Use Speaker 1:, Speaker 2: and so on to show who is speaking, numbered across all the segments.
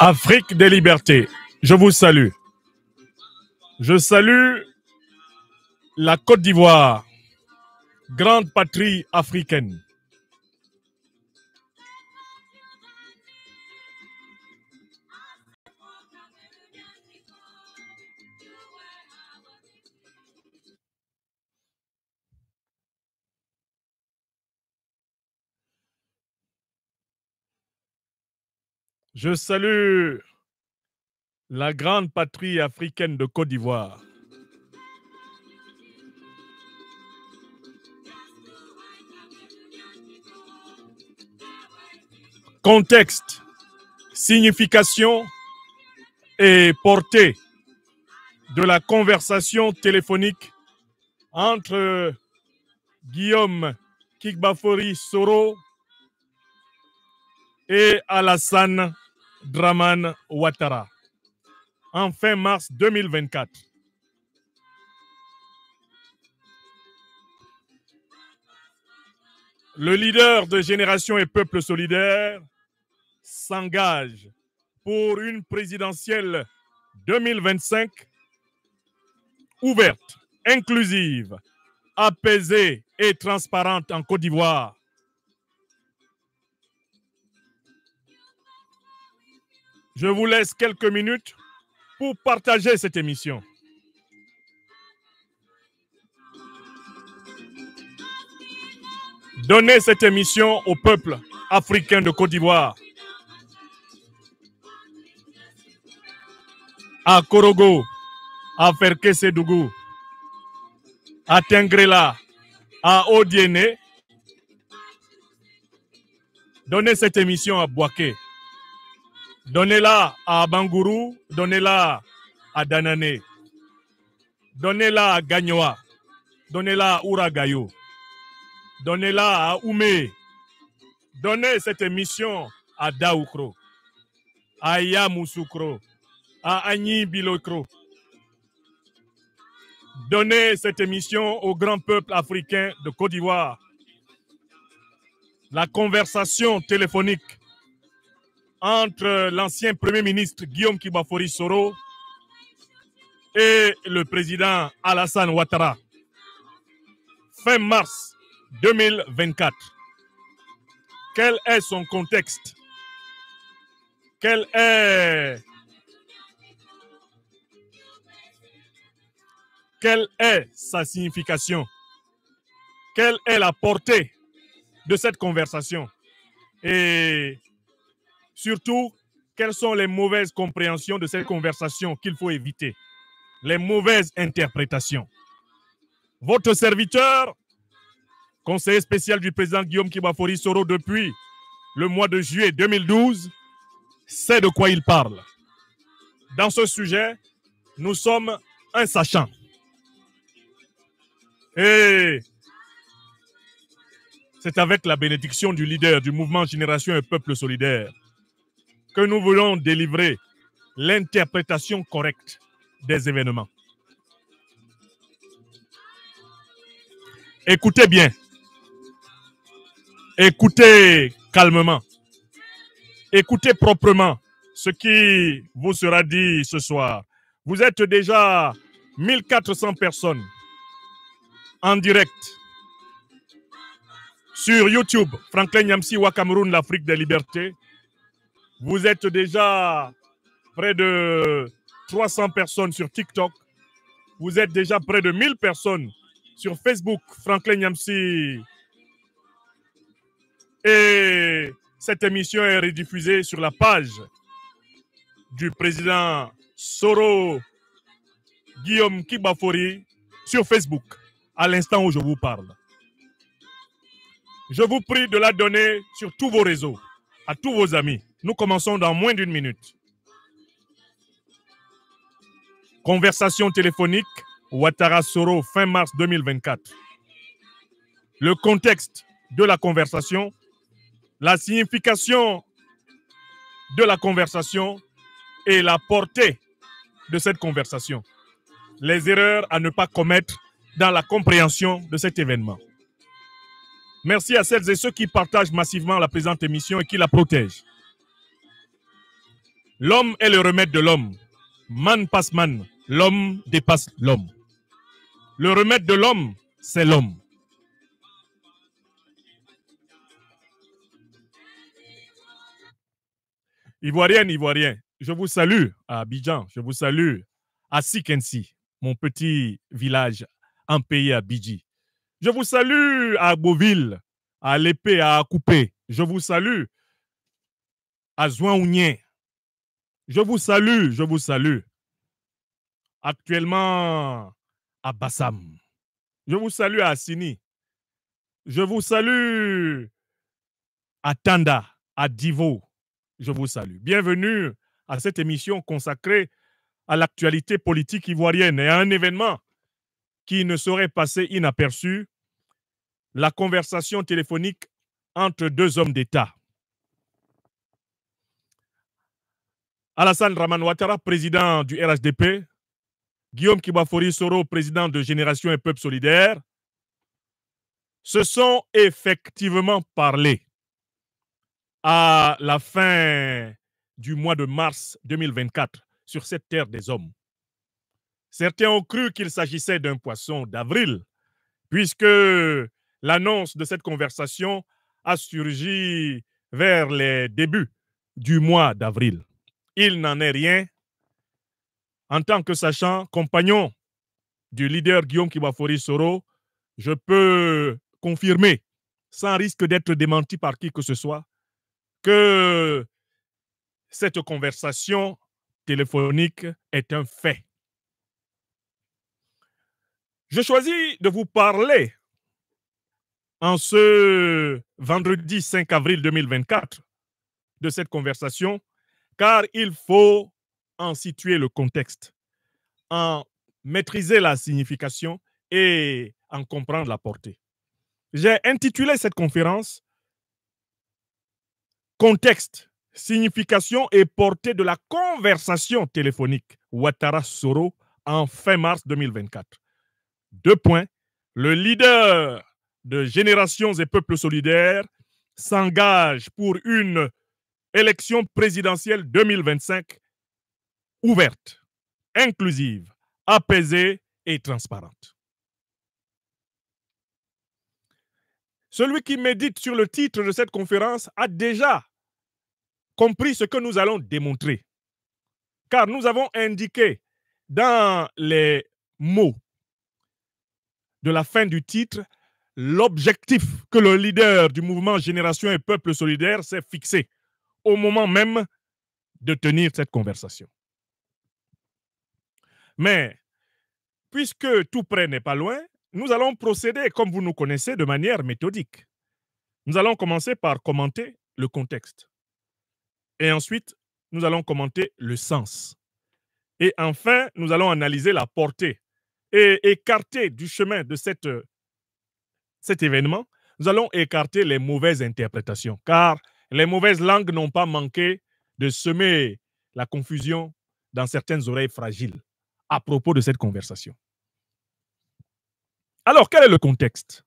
Speaker 1: Afrique des libertés, je vous salue. Je salue la Côte d'Ivoire, grande patrie africaine. Je salue la grande patrie africaine de Côte d'Ivoire. Contexte, signification et portée de la conversation téléphonique entre Guillaume Kikbafori Soro et Alassane Draman Ouattara en fin mars 2024. Le leader de Génération et Peuple Solidaire s'engage pour une présidentielle 2025 ouverte, inclusive, apaisée et transparente en Côte d'Ivoire. Je vous laisse quelques minutes pour partager cette émission. Donnez cette émission au peuple africain de Côte d'Ivoire. À Korogo, à Ferkesedougou, à Tengrela, à Odiene. Donnez cette émission à Boaké. Donnez-la à Bangourou, donnez-la à Danane, donnez-la à Gagnoa, donnez-la à Ouragayo, donnez-la à Oumé, donnez cette mission à Daoukro, à Yamoussoukro, à Agni Bilokro. Donnez cette mission au grand peuple africain de Côte d'Ivoire. La conversation téléphonique entre l'ancien Premier ministre Guillaume Kibafori Soro et le président Alassane Ouattara. Fin mars 2024. Quel est son contexte Quel est Quelle est sa signification Quelle est la portée de cette conversation Et Surtout, quelles sont les mauvaises compréhensions de cette conversation qu'il faut éviter Les mauvaises interprétations. Votre serviteur, conseiller spécial du président Guillaume Kibafori Soro depuis le mois de juillet 2012, sait de quoi il parle. Dans ce sujet, nous sommes un sachant. Et c'est avec la bénédiction du leader du mouvement Génération et Peuple Solidaire que nous voulons délivrer l'interprétation correcte des événements. Écoutez bien. Écoutez calmement. Écoutez proprement ce qui vous sera dit ce soir. Vous êtes déjà 1400 personnes en direct sur YouTube, Franklin Yamsi Cameroun, l'Afrique des libertés, vous êtes déjà près de 300 personnes sur TikTok. Vous êtes déjà près de 1000 personnes sur Facebook, Franklin Yamsi. Et cette émission est rediffusée sur la page du président Soro Guillaume Kibafori sur Facebook, à l'instant où je vous parle. Je vous prie de la donner sur tous vos réseaux, à tous vos amis. Nous commençons dans moins d'une minute. Conversation téléphonique Ouattara Soro fin mars 2024. Le contexte de la conversation, la signification de la conversation et la portée de cette conversation. Les erreurs à ne pas commettre dans la compréhension de cet événement. Merci à celles et ceux qui partagent massivement la présente émission et qui la protègent. L'homme est le remède de l'homme. Man passe man. L'homme dépasse l'homme. Le remède de l'homme, c'est l'homme. Ivoirienne, Ivoirien, je vous salue à Abidjan, je vous salue à Sikensi, mon petit village en pays à Bidji. Je vous salue à Beauville, à l'épée, à Coupé. Je vous salue à Zouanounien, je vous salue, je vous salue. Actuellement à Bassam. Je vous salue à Assini. Je vous salue à Tanda, à Divo. Je vous salue. Bienvenue à cette émission consacrée à l'actualité politique ivoirienne et à un événement qui ne saurait passer inaperçu, la conversation téléphonique entre deux hommes d'État. Alassane Raman Ouattara, président du RHDP, Guillaume Kibafori Soro, président de Génération et Peuple Solidaire, se sont effectivement parlé à la fin du mois de mars 2024 sur cette terre des hommes. Certains ont cru qu'il s'agissait d'un poisson d'avril, puisque l'annonce de cette conversation a surgi vers les débuts du mois d'avril il n'en est rien. En tant que sachant, compagnon du leader Guillaume Kibafori Soro, je peux confirmer, sans risque d'être démenti par qui que ce soit, que cette conversation téléphonique est un fait. Je choisis de vous parler en ce vendredi 5 avril 2024 de cette conversation car il faut en situer le contexte, en maîtriser la signification et en comprendre la portée. J'ai intitulé cette conférence Contexte, signification et portée de la conversation téléphonique Ouattara Soro en fin mars 2024. Deux points. Le leader de Générations et Peuples Solidaires s'engage pour une élection présidentielle 2025 ouverte, inclusive, apaisée et transparente. Celui qui médite sur le titre de cette conférence a déjà compris ce que nous allons démontrer. Car nous avons indiqué dans les mots de la fin du titre l'objectif que le leader du mouvement Génération et Peuple Solidaire s'est fixé au moment même de tenir cette conversation. Mais puisque tout près n'est pas loin, nous allons procéder, comme vous nous connaissez, de manière méthodique. Nous allons commencer par commenter le contexte. Et ensuite, nous allons commenter le sens. Et enfin, nous allons analyser la portée et écarter du chemin de cette, euh, cet événement, nous allons écarter les mauvaises interprétations, car les mauvaises langues n'ont pas manqué de semer la confusion dans certaines oreilles fragiles à propos de cette conversation. Alors, quel est le contexte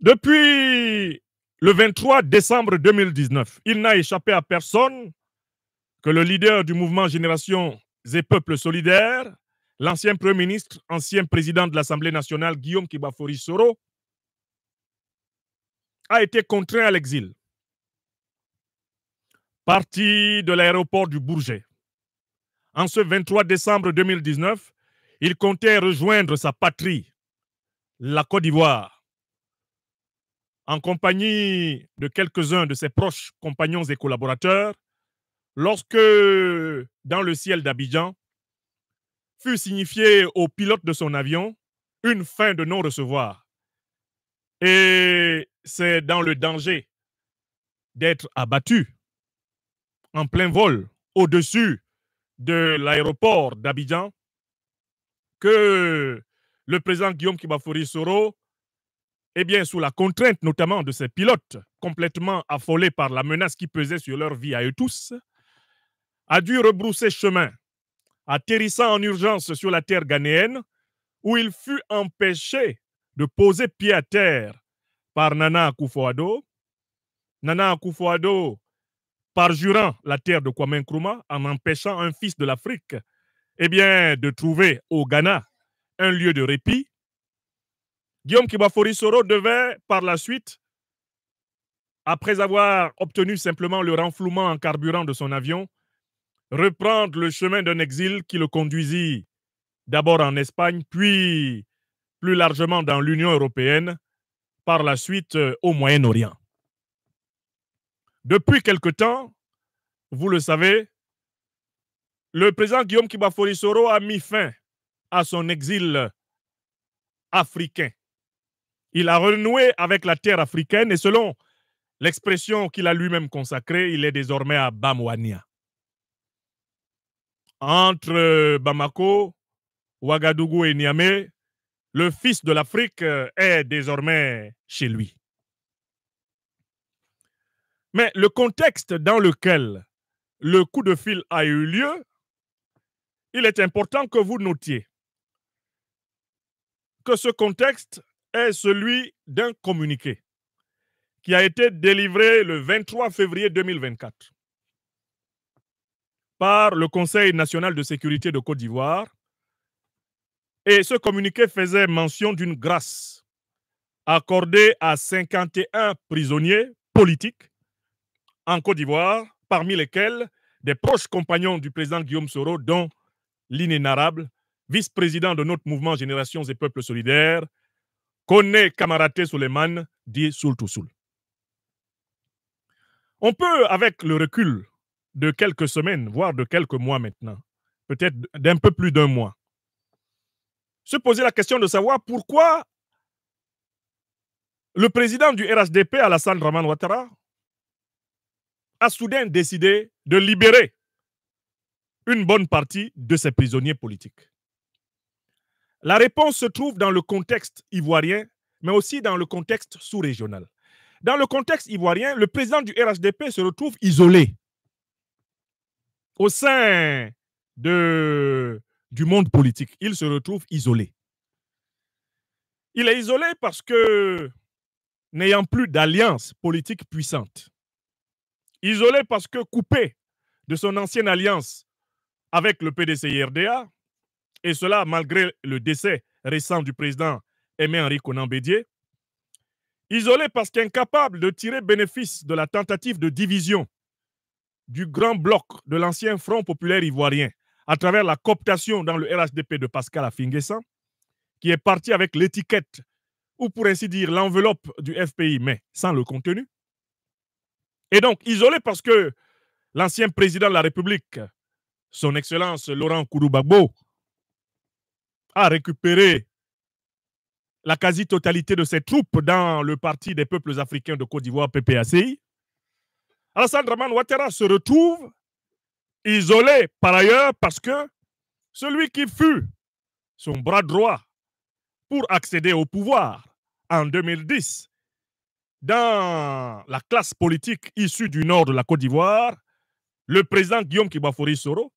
Speaker 1: Depuis le 23 décembre 2019, il n'a échappé à personne que le leader du mouvement Génération et Peuples Solidaires, l'ancien Premier ministre, ancien président de l'Assemblée nationale Guillaume Kibafori Soro, a été contraint à l'exil. Parti de l'aéroport du Bourget. En ce 23 décembre 2019, il comptait rejoindre sa patrie, la Côte d'Ivoire, en compagnie de quelques-uns de ses proches compagnons et collaborateurs, lorsque, dans le ciel d'Abidjan, fut signifié au pilote de son avion une fin de non-recevoir. Et c'est dans le danger d'être abattu en plein vol au-dessus de l'aéroport d'Abidjan que le président Guillaume Kibafori Soro, bien, sous la contrainte notamment de ses pilotes, complètement affolés par la menace qui pesait sur leur vie à eux tous, a dû rebrousser chemin, atterrissant en urgence sur la terre ghanéenne, où il fut empêché de poser pied à terre par Nana Akufo-Addo. Nana Akufo-Addo parjurant la terre de Kwame Nkrumah en empêchant un fils de l'Afrique eh bien, de trouver au Ghana un lieu de répit. Guillaume Kibafori devait par la suite, après avoir obtenu simplement le renflouement en carburant de son avion, reprendre le chemin d'un exil qui le conduisit d'abord en Espagne, puis plus largement dans l'Union européenne, par la suite euh, au Moyen-Orient. Depuis quelque temps, vous le savez, le président Guillaume Kibaforisoro a mis fin à son exil euh, africain. Il a renoué avec la terre africaine et selon l'expression qu'il a lui-même consacrée, il est désormais à Bamouania. Entre euh, Bamako, Ouagadougou et Niamey, le fils de l'Afrique euh, est désormais chez lui. Mais le contexte dans lequel le coup de fil a eu lieu, il est important que vous notiez que ce contexte est celui d'un communiqué qui a été délivré le 23 février 2024 par le Conseil national de sécurité de Côte d'Ivoire et ce communiqué faisait mention d'une grâce accordée à 51 prisonniers politiques en Côte d'Ivoire, parmi lesquels des proches compagnons du président Guillaume Soro, dont l'inénarrable vice-président de notre mouvement Générations et Peuples Solidaires, connaît Kamarate Suleiman, dit Soultoussoul. On peut, avec le recul de quelques semaines, voire de quelques mois maintenant, peut-être d'un peu plus d'un mois, se poser la question de savoir pourquoi le président du RHDP, Alassane Raman Ouattara, a soudain décidé de libérer une bonne partie de ses prisonniers politiques. La réponse se trouve dans le contexte ivoirien, mais aussi dans le contexte sous-régional. Dans le contexte ivoirien, le président du RHDP se retrouve isolé au sein de du monde politique. Il se retrouve isolé. Il est isolé parce que n'ayant plus d'alliance politique puissante, isolé parce que coupé de son ancienne alliance avec le PDC-IRDA, et cela malgré le décès récent du président Aimé-Henri Conan Bédier, isolé parce qu'incapable de tirer bénéfice de la tentative de division du grand bloc de l'ancien Front populaire ivoirien à travers la cooptation dans le RHDP de Pascal Afinguessa, qui est parti avec l'étiquette, ou pour ainsi dire l'enveloppe du FPI, mais sans le contenu. Et donc, isolé parce que l'ancien président de la République, son Excellence Laurent Kouroubagbo, a récupéré la quasi-totalité de ses troupes dans le Parti des peuples africains de Côte d'Ivoire, PPACI, Alassane Draman se retrouve isolé par ailleurs parce que celui qui fut son bras droit pour accéder au pouvoir en 2010 dans la classe politique issue du nord de la Côte d'Ivoire, le président Guillaume Kibafori Soro,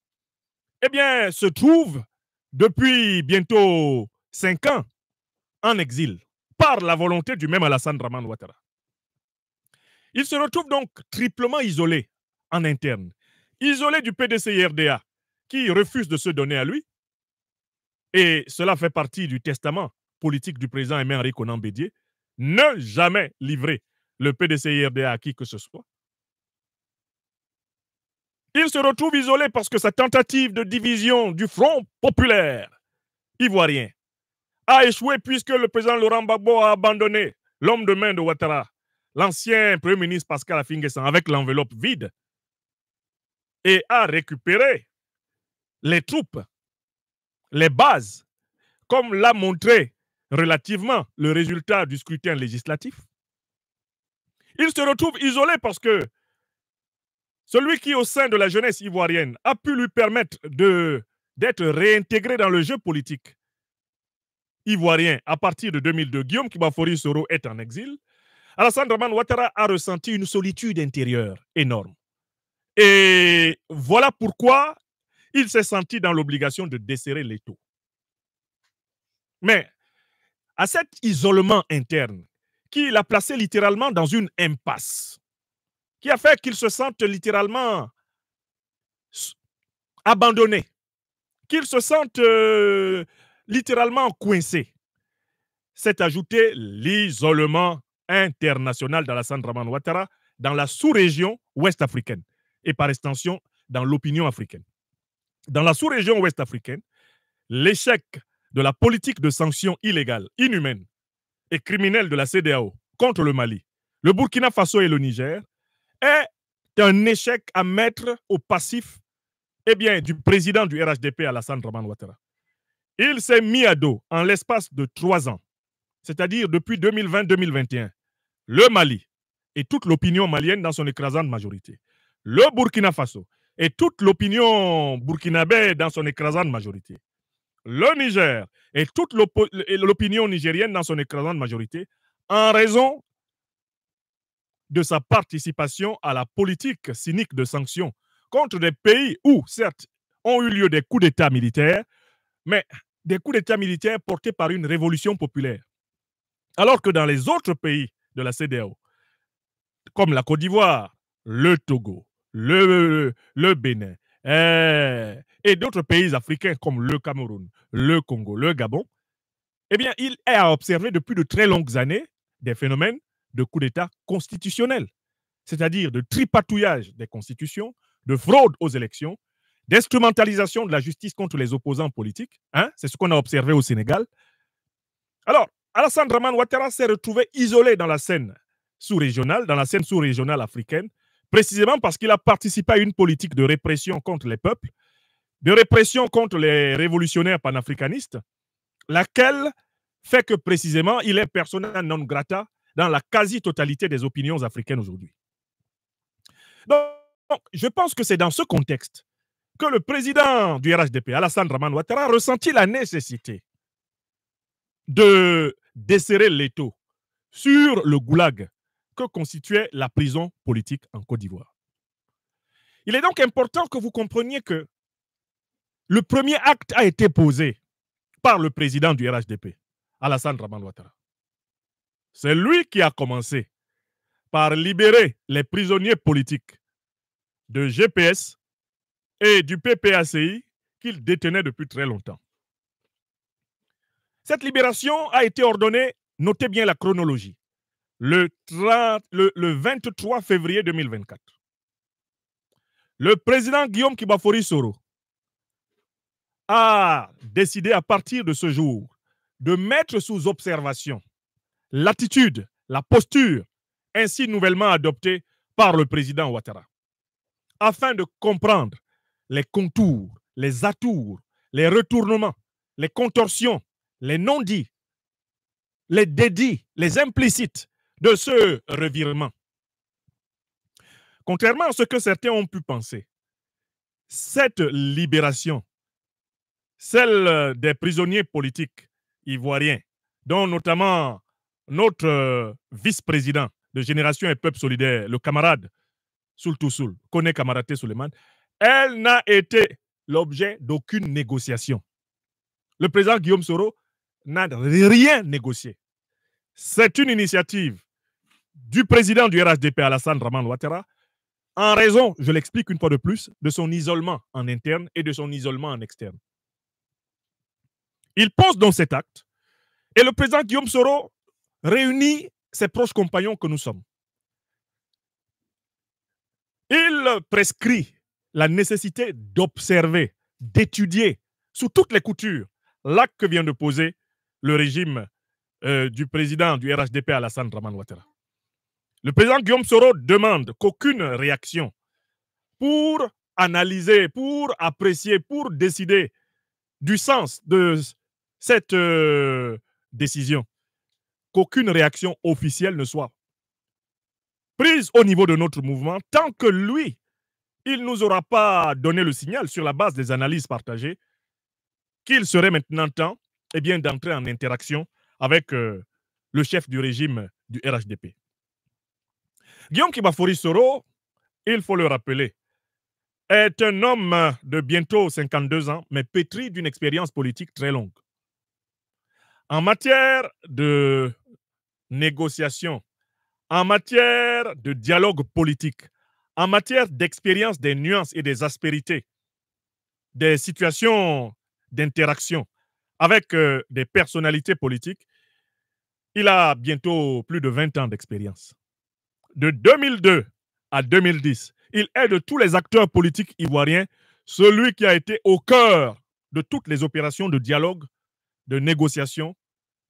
Speaker 1: eh bien, se trouve depuis bientôt cinq ans en exil par la volonté du même Alassane Raman Ouattara. Il se retrouve donc triplement isolé en interne isolé du PDC-IRDA, qui refuse de se donner à lui. Et cela fait partie du testament politique du président Aimé Henri Conan Bédier. Ne jamais livrer le PDC-IRDA à qui que ce soit. Il se retrouve isolé parce que sa tentative de division du Front populaire ivoirien a échoué puisque le président Laurent Gbagbo a abandonné l'homme de main de Ouattara, l'ancien Premier ministre Pascal Afingessan, avec l'enveloppe vide et a récupéré les troupes, les bases, comme l'a montré relativement le résultat du scrutin législatif, il se retrouve isolé parce que celui qui, au sein de la jeunesse ivoirienne, a pu lui permettre d'être réintégré dans le jeu politique ivoirien à partir de 2002, Guillaume Kibafori Soro est en exil, Alassane Draman Ouattara a ressenti une solitude intérieure énorme. Et voilà pourquoi il s'est senti dans l'obligation de desserrer les taux. Mais à cet isolement interne qui l'a placé littéralement dans une impasse, qui a fait qu'il se sente littéralement abandonné, qu'il se sente euh, littéralement coincé, s'est ajouté l'isolement international d'Alassane Sandra dans la sous-région ouest africaine et par extension dans l'opinion africaine. Dans la sous-région ouest africaine, l'échec de la politique de sanctions illégales, inhumaines et criminelles de la CDAO contre le Mali, le Burkina Faso et le Niger est un échec à mettre au passif eh bien, du président du RHDP, Alassane Draman Ouattara. Il s'est mis à dos en l'espace de trois ans, c'est-à-dire depuis 2020-2021, le Mali et toute l'opinion malienne dans son écrasante majorité le Burkina Faso et toute l'opinion burkinabé dans son écrasante majorité, le Niger et toute l'opinion nigérienne dans son écrasante majorité, en raison de sa participation à la politique cynique de sanctions contre des pays où, certes, ont eu lieu des coups d'État militaires, mais des coups d'État militaires portés par une révolution populaire. Alors que dans les autres pays de la CDAO, comme la Côte d'Ivoire, le Togo, le, Bénin eh, et d'autres pays africains comme le Cameroun, le Congo, le Gabon, eh bien, il est à observer depuis de très longues années des phénomènes de coup d'État constitutionnel, c'est-à-dire de tripatouillage des constitutions, de fraude aux élections, d'instrumentalisation de la justice contre les opposants politiques. Hein, c'est ce qu'on a observé au Sénégal. Alors, Alassane Draman Ouattara s'est retrouvé isolé dans la scène sous-régionale, dans la scène sous-régionale africaine, précisément parce qu'il a participé à une politique de répression contre les peuples, de répression contre les révolutionnaires panafricanistes, laquelle fait que précisément il est personnel non grata dans la quasi-totalité des opinions africaines aujourd'hui. Donc, je pense que c'est dans ce contexte que le président du RHDP, Alassane Raman Ouattara, a ressenti la nécessité de desserrer l'étau sur le goulag que constituait la prison politique en Côte d'Ivoire. Il est donc important que vous compreniez que le premier acte a été posé par le président du RHDP, Alassane Draman C'est lui qui a commencé par libérer les prisonniers politiques de GPS et du PPACI qu'il détenait depuis très longtemps. Cette libération a été ordonnée, notez bien la chronologie, le, le, 23 février 2024. Le président Guillaume Kibafori Soro a décidé à partir de ce jour de mettre sous observation l'attitude, la posture ainsi nouvellement adoptée par le président Ouattara afin de comprendre les contours, les atours, les retournements, les contorsions, les non-dits, les dédits, les implicites de ce revirement. Contrairement à ce que certains ont pu penser, cette libération, celle des prisonniers politiques ivoiriens, dont notamment notre euh, vice-président de Génération et Peuple Solidaire, le camarade Soultoussoul, connaît camarade Souleymane, elle n'a été l'objet d'aucune négociation. Le président Guillaume Soro n'a rien négocié. C'est une initiative du président du RHDP, Alassane Raman Ouattara, en raison, je l'explique une fois de plus, de son isolement en interne et de son isolement en externe. Il pose donc cet acte et le président Guillaume Soro réunit ses proches compagnons que nous sommes. Il prescrit la nécessité d'observer, d'étudier sous toutes les coutures l'acte que vient de poser le régime euh, du président du RHDP Alassane Raman Ouattara. Le président Guillaume Soro demande qu'aucune réaction pour analyser, pour apprécier, pour décider du sens de cette euh, décision, qu'aucune réaction officielle ne soit prise au niveau de notre mouvement tant que lui, il ne nous aura pas donné le signal sur la base des analyses partagées qu'il serait maintenant temps eh d'entrer en interaction avec euh, le chef du régime du RHDP. Guillaume Kibafori Soro, il faut le rappeler, est un homme de bientôt 52 ans, mais pétri d'une expérience politique très longue. En matière de négociation, en matière de dialogue politique, en matière d'expérience des nuances et des aspérités, des situations d'interaction avec euh, des personnalités politiques, il a bientôt plus de 20 ans d'expérience de 2002 à 2010, il est de tous les acteurs politiques ivoiriens celui qui a été au cœur de toutes les opérations de dialogue, de négociation,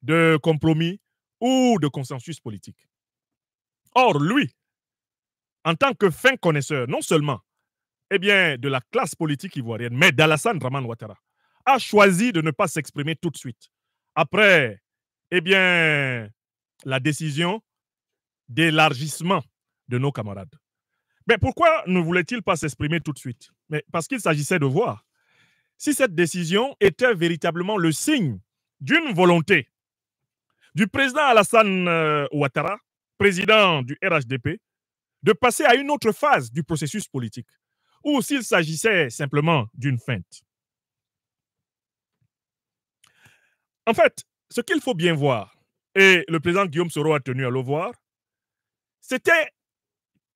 Speaker 1: de compromis ou de consensus politique. Or, lui, en tant que fin connaisseur, non seulement eh bien, de la classe politique ivoirienne, mais d'Alassane Draman Ouattara, a choisi de ne pas s'exprimer tout de suite. Après eh bien, la décision d'élargissement de nos camarades. Mais pourquoi ne voulait-il pas s'exprimer tout de suite Mais Parce qu'il s'agissait de voir si cette décision était véritablement le signe d'une volonté du président Alassane euh, Ouattara, président du RHDP, de passer à une autre phase du processus politique, ou s'il s'agissait simplement d'une feinte. En fait, ce qu'il faut bien voir, et le président Guillaume Soro a tenu à le voir, c'était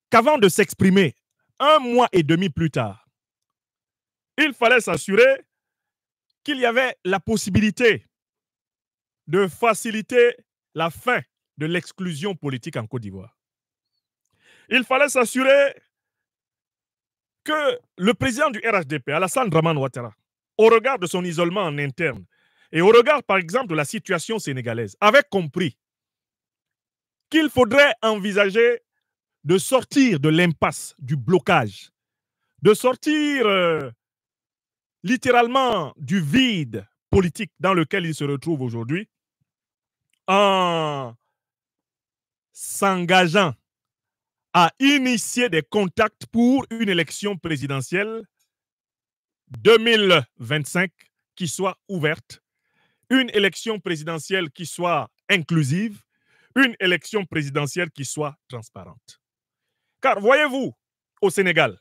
Speaker 1: qu'avant de s'exprimer, un mois et demi plus tard, il fallait s'assurer qu'il y avait la possibilité de faciliter la fin de l'exclusion politique en Côte d'Ivoire. Il fallait s'assurer que le président du RHDP, Alassane Draman Ouattara, au regard de son isolement en interne et au regard, par exemple, de la situation sénégalaise, avait compris qu'il faudrait envisager de sortir de l'impasse, du blocage, de sortir euh, littéralement du vide politique dans lequel il se retrouve aujourd'hui en s'engageant à initier des contacts pour une élection présidentielle 2025 qui soit ouverte, une élection présidentielle qui soit inclusive, une élection présidentielle qui soit transparente. Car voyez-vous, au Sénégal,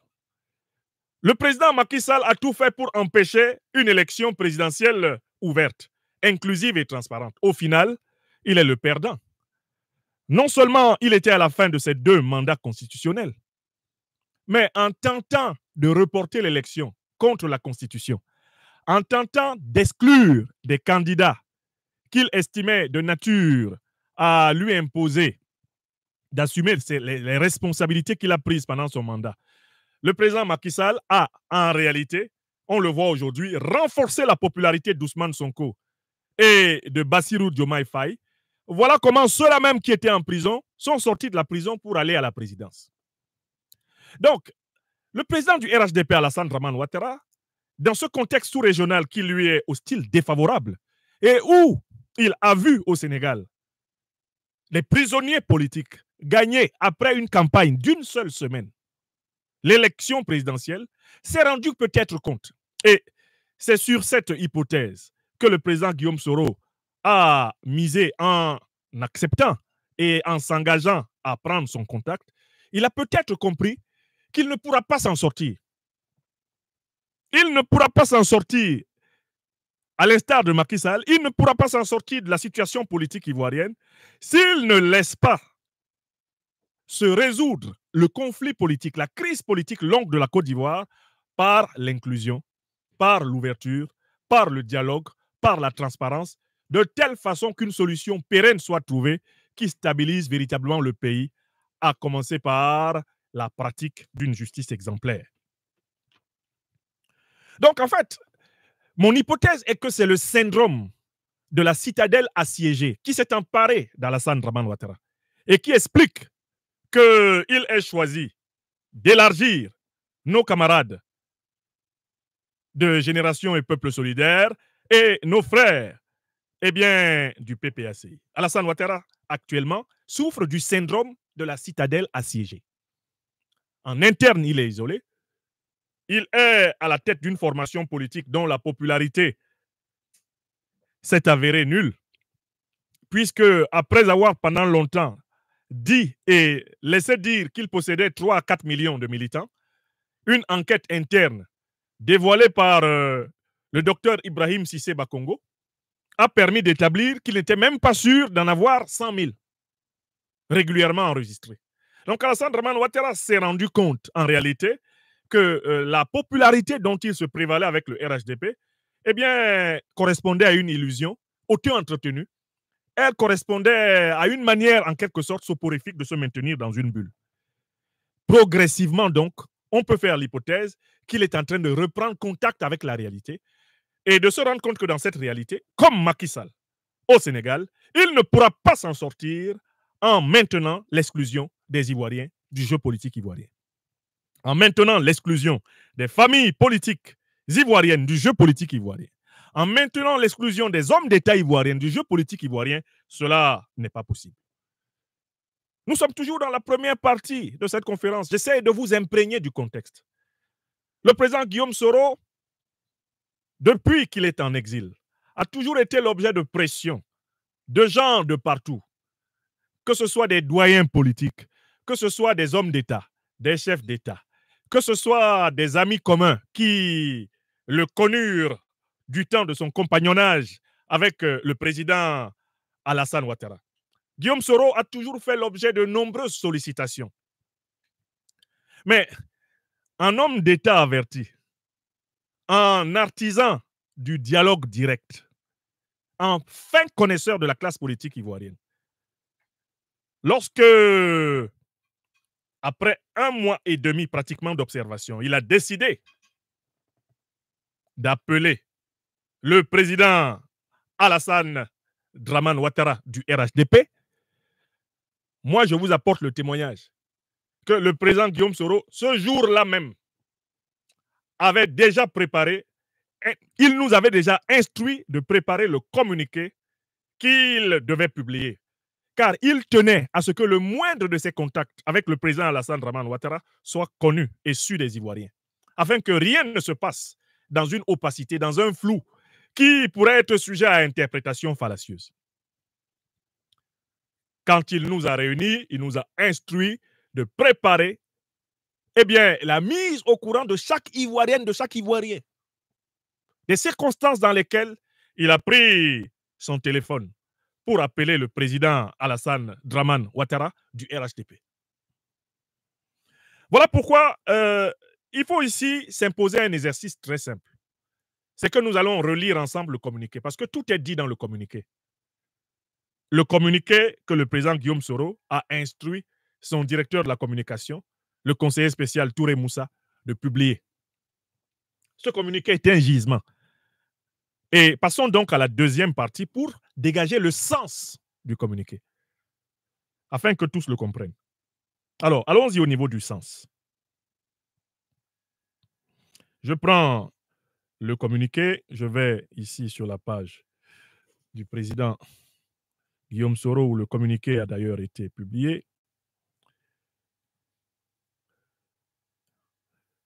Speaker 1: le président Macky Sall a tout fait pour empêcher une élection présidentielle ouverte, inclusive et transparente. Au final, il est le perdant. Non seulement il était à la fin de ses deux mandats constitutionnels, mais en tentant de reporter l'élection contre la Constitution, en tentant d'exclure des candidats qu'il estimait de nature à lui imposer d'assumer les, responsabilités qu'il a prises pendant son mandat. Le président Macky Sall a, en réalité, on le voit aujourd'hui, renforcé la popularité d'Ousmane Sonko et de Bassirou Diomaye Faye. Voilà comment ceux-là même qui étaient en prison sont sortis de la prison pour aller à la présidence. Donc, le président du RHDP, Alassane Draman Ouattara, dans ce contexte sous-régional qui lui est hostile, défavorable, et où il a vu au Sénégal les prisonniers politiques gagnés après une campagne d'une seule semaine, l'élection présidentielle, s'est rendu peut-être compte. Et c'est sur cette hypothèse que le président Guillaume Soro a misé en acceptant et en s'engageant à prendre son contact. Il a peut-être compris qu'il ne pourra pas s'en sortir. Il ne pourra pas s'en sortir à l'instar de Macky Sall, il ne pourra pas s'en sortir de la situation politique ivoirienne s'il ne laisse pas se résoudre le conflit politique, la crise politique longue de la Côte d'Ivoire par l'inclusion, par l'ouverture, par le dialogue, par la transparence, de telle façon qu'une solution pérenne soit trouvée qui stabilise véritablement le pays, à commencer par la pratique d'une justice exemplaire. Donc en fait, mon hypothèse est que c'est le syndrome de la citadelle assiégée qui s'est emparé d'Alassane Raman Ouattara et qui explique qu'il ait choisi d'élargir nos camarades de Génération et Peuple Solidaire et nos frères eh bien, du PPACI. Alassane Ouattara, actuellement, souffre du syndrome de la citadelle assiégée. En interne, il est isolé. Il est à la tête d'une formation politique dont la popularité s'est avérée nulle, puisque après avoir pendant longtemps dit et laissé dire qu'il possédait 3 à 4 millions de militants, une enquête interne dévoilée par euh, le docteur Ibrahim Sissé Bakongo a permis d'établir qu'il n'était même pas sûr d'en avoir 100 000 régulièrement enregistrés. Donc Alassane Draman Ouattara s'est rendu compte en réalité que euh, la popularité dont il se prévalait avec le RHDP, eh bien, correspondait à une illusion auto-entretenue. Elle correspondait à une manière, en quelque sorte, soporifique de se maintenir dans une bulle. Progressivement, donc, on peut faire l'hypothèse qu'il est en train de reprendre contact avec la réalité et de se rendre compte que dans cette réalité, comme Macky Sall au Sénégal, il ne pourra pas s'en sortir en maintenant l'exclusion des Ivoiriens du jeu politique ivoirien en maintenant l'exclusion des familles politiques ivoiriennes du jeu politique ivoirien, en maintenant l'exclusion des hommes d'État ivoiriens du jeu politique ivoirien, cela n'est pas possible. Nous sommes toujours dans la première partie de cette conférence. J'essaie de vous imprégner du contexte. Le président Guillaume Soro, depuis qu'il est en exil, a toujours été l'objet de pression de gens de partout, que ce soit des doyens politiques, que ce soit des hommes d'État, des chefs d'État, que ce soit des amis communs qui le connurent du temps de son compagnonnage avec euh, le président Alassane Ouattara. Guillaume Soro a toujours fait l'objet de nombreuses sollicitations. Mais un homme d'État averti, un artisan du dialogue direct, un fin connaisseur de la classe politique ivoirienne, lorsque après un mois et demi pratiquement d'observation, il a décidé d'appeler le président Alassane Draman Ouattara du RHDP. Moi, je vous apporte le témoignage que le président Guillaume Soro, ce jour-là même, avait déjà préparé, il nous avait déjà instruit de préparer le communiqué qu'il devait publier car il tenait à ce que le moindre de ses contacts avec le président Alassane Raman Ouattara soit connu et su des Ivoiriens, afin que rien ne se passe dans une opacité, dans un flou qui pourrait être sujet à interprétation fallacieuse. Quand il nous a réunis, il nous a instruits de préparer eh bien, la mise au courant de chaque Ivoirienne, de chaque Ivoirien, des circonstances dans lesquelles il a pris son téléphone pour appeler le président Alassane Draman Ouattara du RHTP. Voilà pourquoi euh, il faut ici s'imposer un exercice très simple. C'est que nous allons relire ensemble le communiqué, parce que tout est dit dans le communiqué. Le communiqué que le président Guillaume Soro a instruit son directeur de la communication, le conseiller spécial Touré Moussa, de publier. Ce communiqué est un gisement. Et passons donc à la deuxième partie pour dégager le sens du communiqué, afin que tous le comprennent. Alors, allons-y au niveau du sens. Je prends le communiqué, je vais ici sur la page du président Guillaume Soro, où le communiqué a d'ailleurs été publié.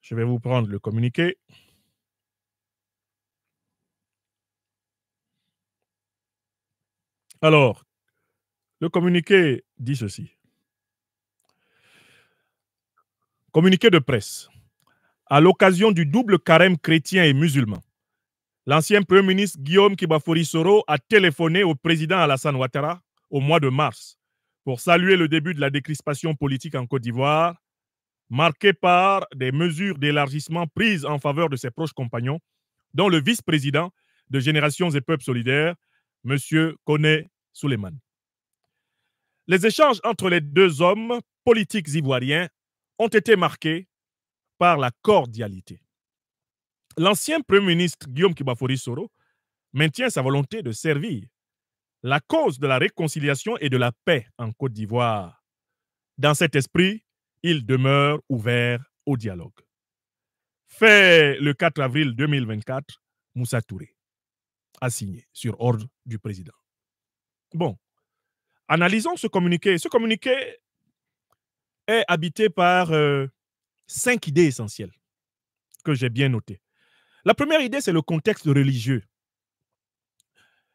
Speaker 1: Je vais vous prendre le communiqué. Alors, le communiqué dit ceci. Communiqué de presse. À l'occasion du double carême chrétien et musulman, l'ancien Premier ministre Guillaume Kibafori Soro a téléphoné au président Alassane Ouattara au mois de mars pour saluer le début de la décrispation politique en Côte d'Ivoire, marquée par des mesures d'élargissement prises en faveur de ses proches compagnons, dont le vice-président de Générations et Peuples Solidaires, M. Koné. Souleymane. Les échanges entre les deux hommes politiques ivoiriens ont été marqués par la cordialité. L'ancien Premier ministre Guillaume Kibafori Soro maintient sa volonté de servir la cause de la réconciliation et de la paix en Côte d'Ivoire. Dans cet esprit, il demeure ouvert au dialogue. Fait le 4 avril 2024, Moussa Touré a signé sur ordre du président. Bon, analysons ce communiqué. Ce communiqué est habité par euh, cinq idées essentielles que j'ai bien notées. La première idée, c'est le contexte religieux.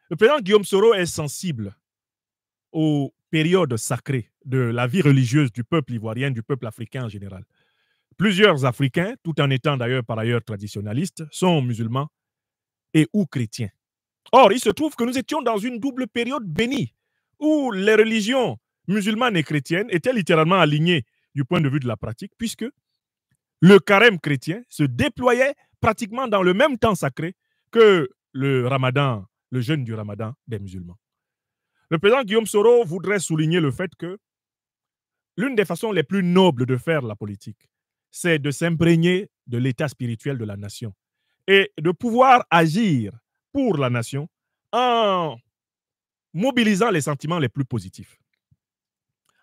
Speaker 1: Le président Guillaume Soro est sensible aux périodes sacrées de la vie religieuse du peuple ivoirien, du peuple africain en général. Plusieurs Africains, tout en étant d'ailleurs par ailleurs traditionnalistes, sont musulmans et ou chrétiens. Or, il se trouve que nous étions dans une double période bénie où les religions musulmanes et chrétiennes étaient littéralement alignées du point de vue de la pratique, puisque le carême chrétien se déployait pratiquement dans le même temps sacré que le ramadan, le jeûne du ramadan des musulmans. Le président Guillaume Soro voudrait souligner le fait que l'une des façons les plus nobles de faire la politique, c'est de s'imprégner de l'état spirituel de la nation et de pouvoir agir pour la nation en mobilisant les sentiments les plus positifs.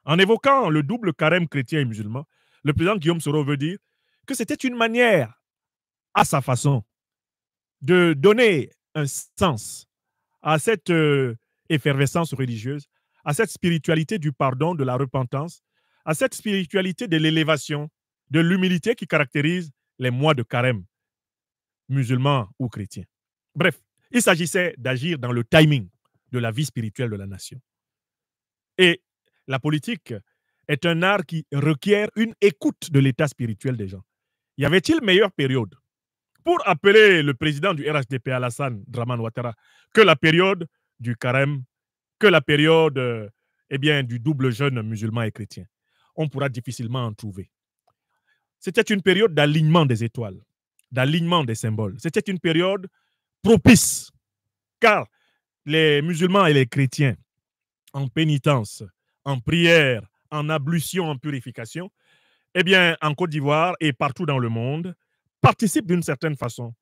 Speaker 1: En évoquant le double carême chrétien et musulman, le président Guillaume Soro veut dire que c'était une manière, à sa façon, de donner un sens à cette euh, effervescence religieuse, à cette spiritualité du pardon, de la repentance, à cette spiritualité de l'élévation, de l'humilité qui caractérise les mois de carême, musulmans ou chrétiens. Bref, il s'agissait d'agir dans le timing de la vie spirituelle de la nation. Et la politique est un art qui requiert une écoute de l'état spirituel des gens. Y avait-il meilleure période pour appeler le président du RHDP Alassane Draman Ouattara que la période du carême, que la période euh, eh bien, du double jeûne musulman et chrétien On pourra difficilement en trouver. C'était une période d'alignement des étoiles, d'alignement des symboles. C'était une période propice, car les musulmans et les chrétiens, en pénitence, en prière, en ablution, en purification, eh bien, en Côte d'Ivoire et partout dans le monde, participent d'une certaine façon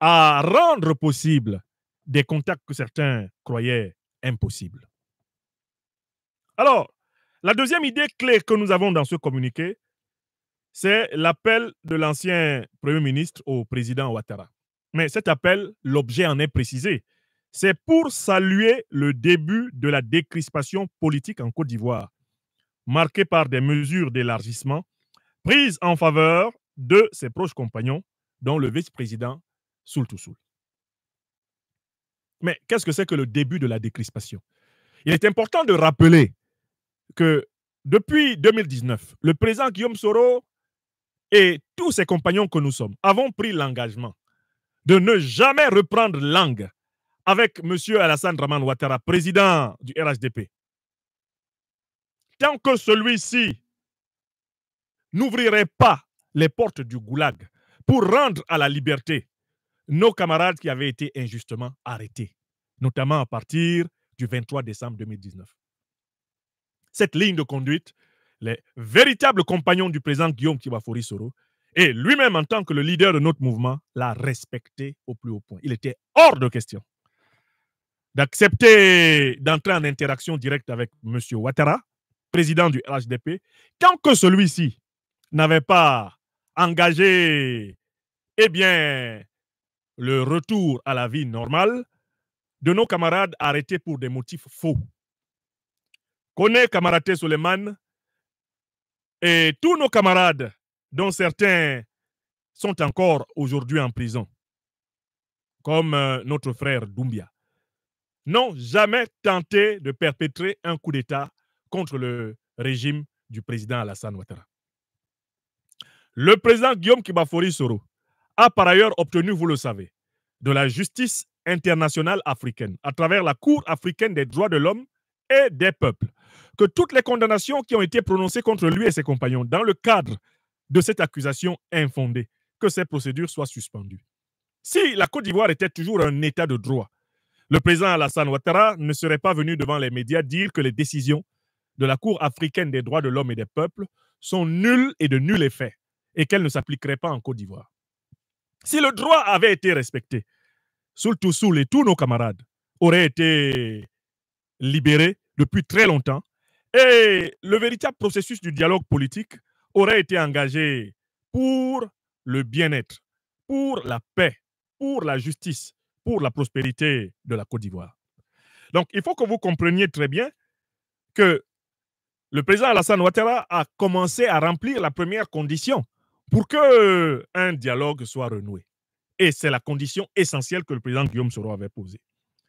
Speaker 1: à rendre possible des contacts que certains croyaient impossibles. Alors, la deuxième idée clé que nous avons dans ce communiqué, c'est l'appel de l'ancien Premier ministre au président Ouattara mais cet appel, l'objet en est précisé. C'est pour saluer le début de la décrispation politique en Côte d'Ivoire, marquée par des mesures d'élargissement prises en faveur de ses proches compagnons, dont le vice-président Soultoussoul. Mais qu'est-ce que c'est que le début de la décrispation Il est important de rappeler que depuis 2019, le président Guillaume Soro et tous ses compagnons que nous sommes avons pris l'engagement de ne jamais reprendre langue avec M. Alassane Raman Ouattara, président du RHDP. Tant que celui-ci n'ouvrirait pas les portes du goulag pour rendre à la liberté nos camarades qui avaient été injustement arrêtés, notamment à partir du 23 décembre 2019. Cette ligne de conduite, les véritables compagnons du président Guillaume Kibafori Soro et lui-même, en tant que le leader de notre mouvement, l'a respecté au plus haut point. Il était hors de question d'accepter d'entrer en interaction directe avec M. Ouattara, président du LHDP, tant que celui-ci n'avait pas engagé, eh bien, le retour à la vie normale de nos camarades arrêtés pour des motifs faux. Connaît camarade Soleiman et tous nos camarades dont certains sont encore aujourd'hui en prison, comme euh, notre frère Doumbia, n'ont jamais tenté de perpétrer un coup d'État contre le régime du président Alassane Ouattara. Le président Guillaume Kibafori Soro a par ailleurs obtenu, vous le savez, de la justice internationale africaine à travers la Cour africaine des droits de l'homme et des peuples que toutes les condamnations qui ont été prononcées contre lui et ses compagnons dans le cadre de cette accusation infondée, que ces procédures soient suspendues. Si la Côte d'Ivoire était toujours un État de droit, le président Alassane Ouattara ne serait pas venu devant les médias dire que les décisions de la Cour africaine des droits de l'homme et des peuples sont nulles et de nul effet, et qu'elles ne s'appliqueraient pas en Côte d'Ivoire. Si le droit avait été respecté, Soul Toussoul et tous nos camarades auraient été libérés depuis très longtemps, et le véritable processus du dialogue politique aurait été engagé pour le bien-être, pour la paix, pour la justice, pour la prospérité de la Côte d'Ivoire. Donc, il faut que vous compreniez très bien que le président Alassane Ouattara a commencé à remplir la première condition pour qu'un euh, dialogue soit renoué. Et c'est la condition essentielle que le président Guillaume Soro avait posée.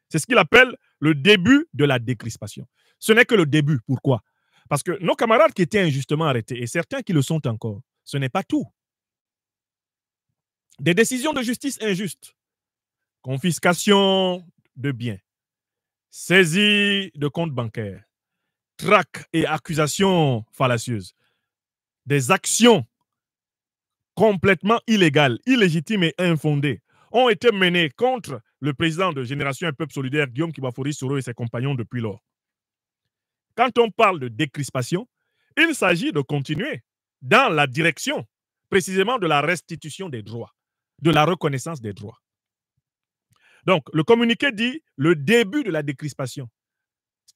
Speaker 1: C'est ce qu'il appelle le début de la décrispation. Ce n'est que le début. Pourquoi parce que nos camarades qui étaient injustement arrêtés, et certains qui le sont encore, ce n'est pas tout. Des décisions de justice injustes, confiscation de biens, saisie de comptes bancaires, traque et accusations fallacieuses, des actions complètement illégales, illégitimes et infondées ont été menées contre le président de Génération et Peuple Solidaire, Guillaume Kibafori Soro et ses compagnons depuis lors quand on parle de décrispation, il s'agit de continuer dans la direction précisément de la restitution des droits, de la reconnaissance des droits. Donc, le communiqué dit le début de la décrispation.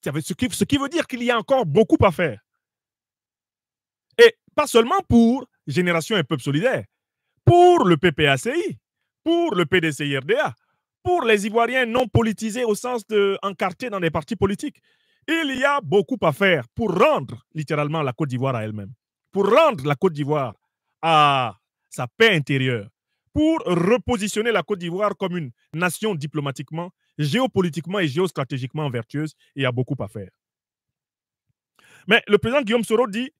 Speaker 1: Ce qui, veut dire qu'il y a encore beaucoup à faire. Et pas seulement pour Génération et Peuple Solidaire, pour le PPACI, pour le PDCIRDA, pour les Ivoiriens non politisés au sens de encartés dans des partis politiques, il y a beaucoup à faire pour rendre littéralement la Côte d'Ivoire à elle-même, pour rendre la Côte d'Ivoire à sa paix intérieure, pour repositionner la Côte d'Ivoire comme une nation diplomatiquement, géopolitiquement et géostratégiquement vertueuse. Il y a beaucoup à faire. Mais le président Guillaume Soro dit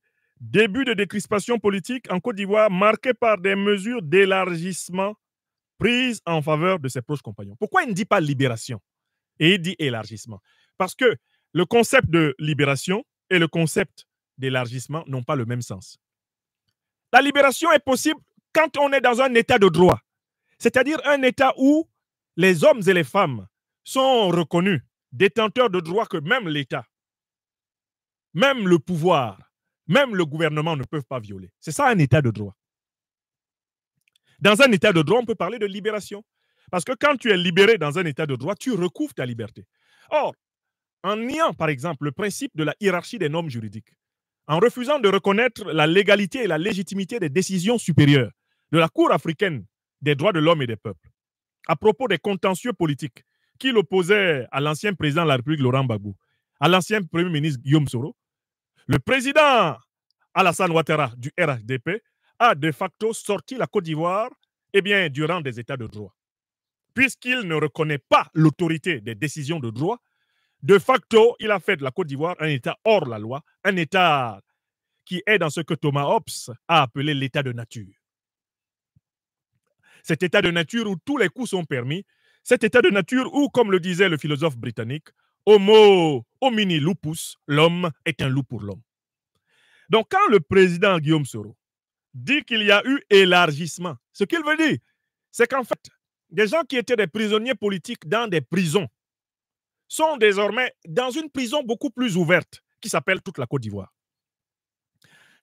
Speaker 1: début de décrispation politique en Côte d'Ivoire marqué par des mesures d'élargissement prises en faveur de ses proches compagnons. Pourquoi il ne dit pas libération et il dit élargissement Parce que le concept de libération et le concept d'élargissement n'ont pas le même sens. La libération est possible quand on est dans un état de droit, c'est-à-dire un état où les hommes et les femmes sont reconnus détenteurs de droits que même l'État, même le pouvoir, même le gouvernement ne peuvent pas violer. C'est ça un état de droit. Dans un état de droit, on peut parler de libération. Parce que quand tu es libéré dans un état de droit, tu recouvres ta liberté. Or, en niant, par exemple, le principe de la hiérarchie des normes juridiques, en refusant de reconnaître la légalité et la légitimité des décisions supérieures de la Cour africaine des droits de l'homme et des peuples, à propos des contentieux politiques qui l'opposaient à l'ancien président de la République, Laurent Gbagbo, à l'ancien Premier ministre, Guillaume Soro, le président Alassane Ouattara du RHDP a de facto sorti la Côte d'Ivoire eh bien, durant des états de droit, puisqu'il ne reconnaît pas l'autorité des décisions de droit de facto, il a fait de la Côte d'Ivoire un État hors la loi, un État qui est dans ce que Thomas Hobbes a appelé l'état de nature. Cet état de nature où tous les coups sont permis, cet état de nature où, comme le disait le philosophe britannique, Homo homini lupus, l'homme est un loup pour l'homme. Donc, quand le président Guillaume Soro dit qu'il y a eu élargissement, ce qu'il veut dire, c'est qu'en fait, des gens qui étaient des prisonniers politiques dans des prisons sont désormais dans une prison beaucoup plus ouverte qui s'appelle toute la Côte d'Ivoire.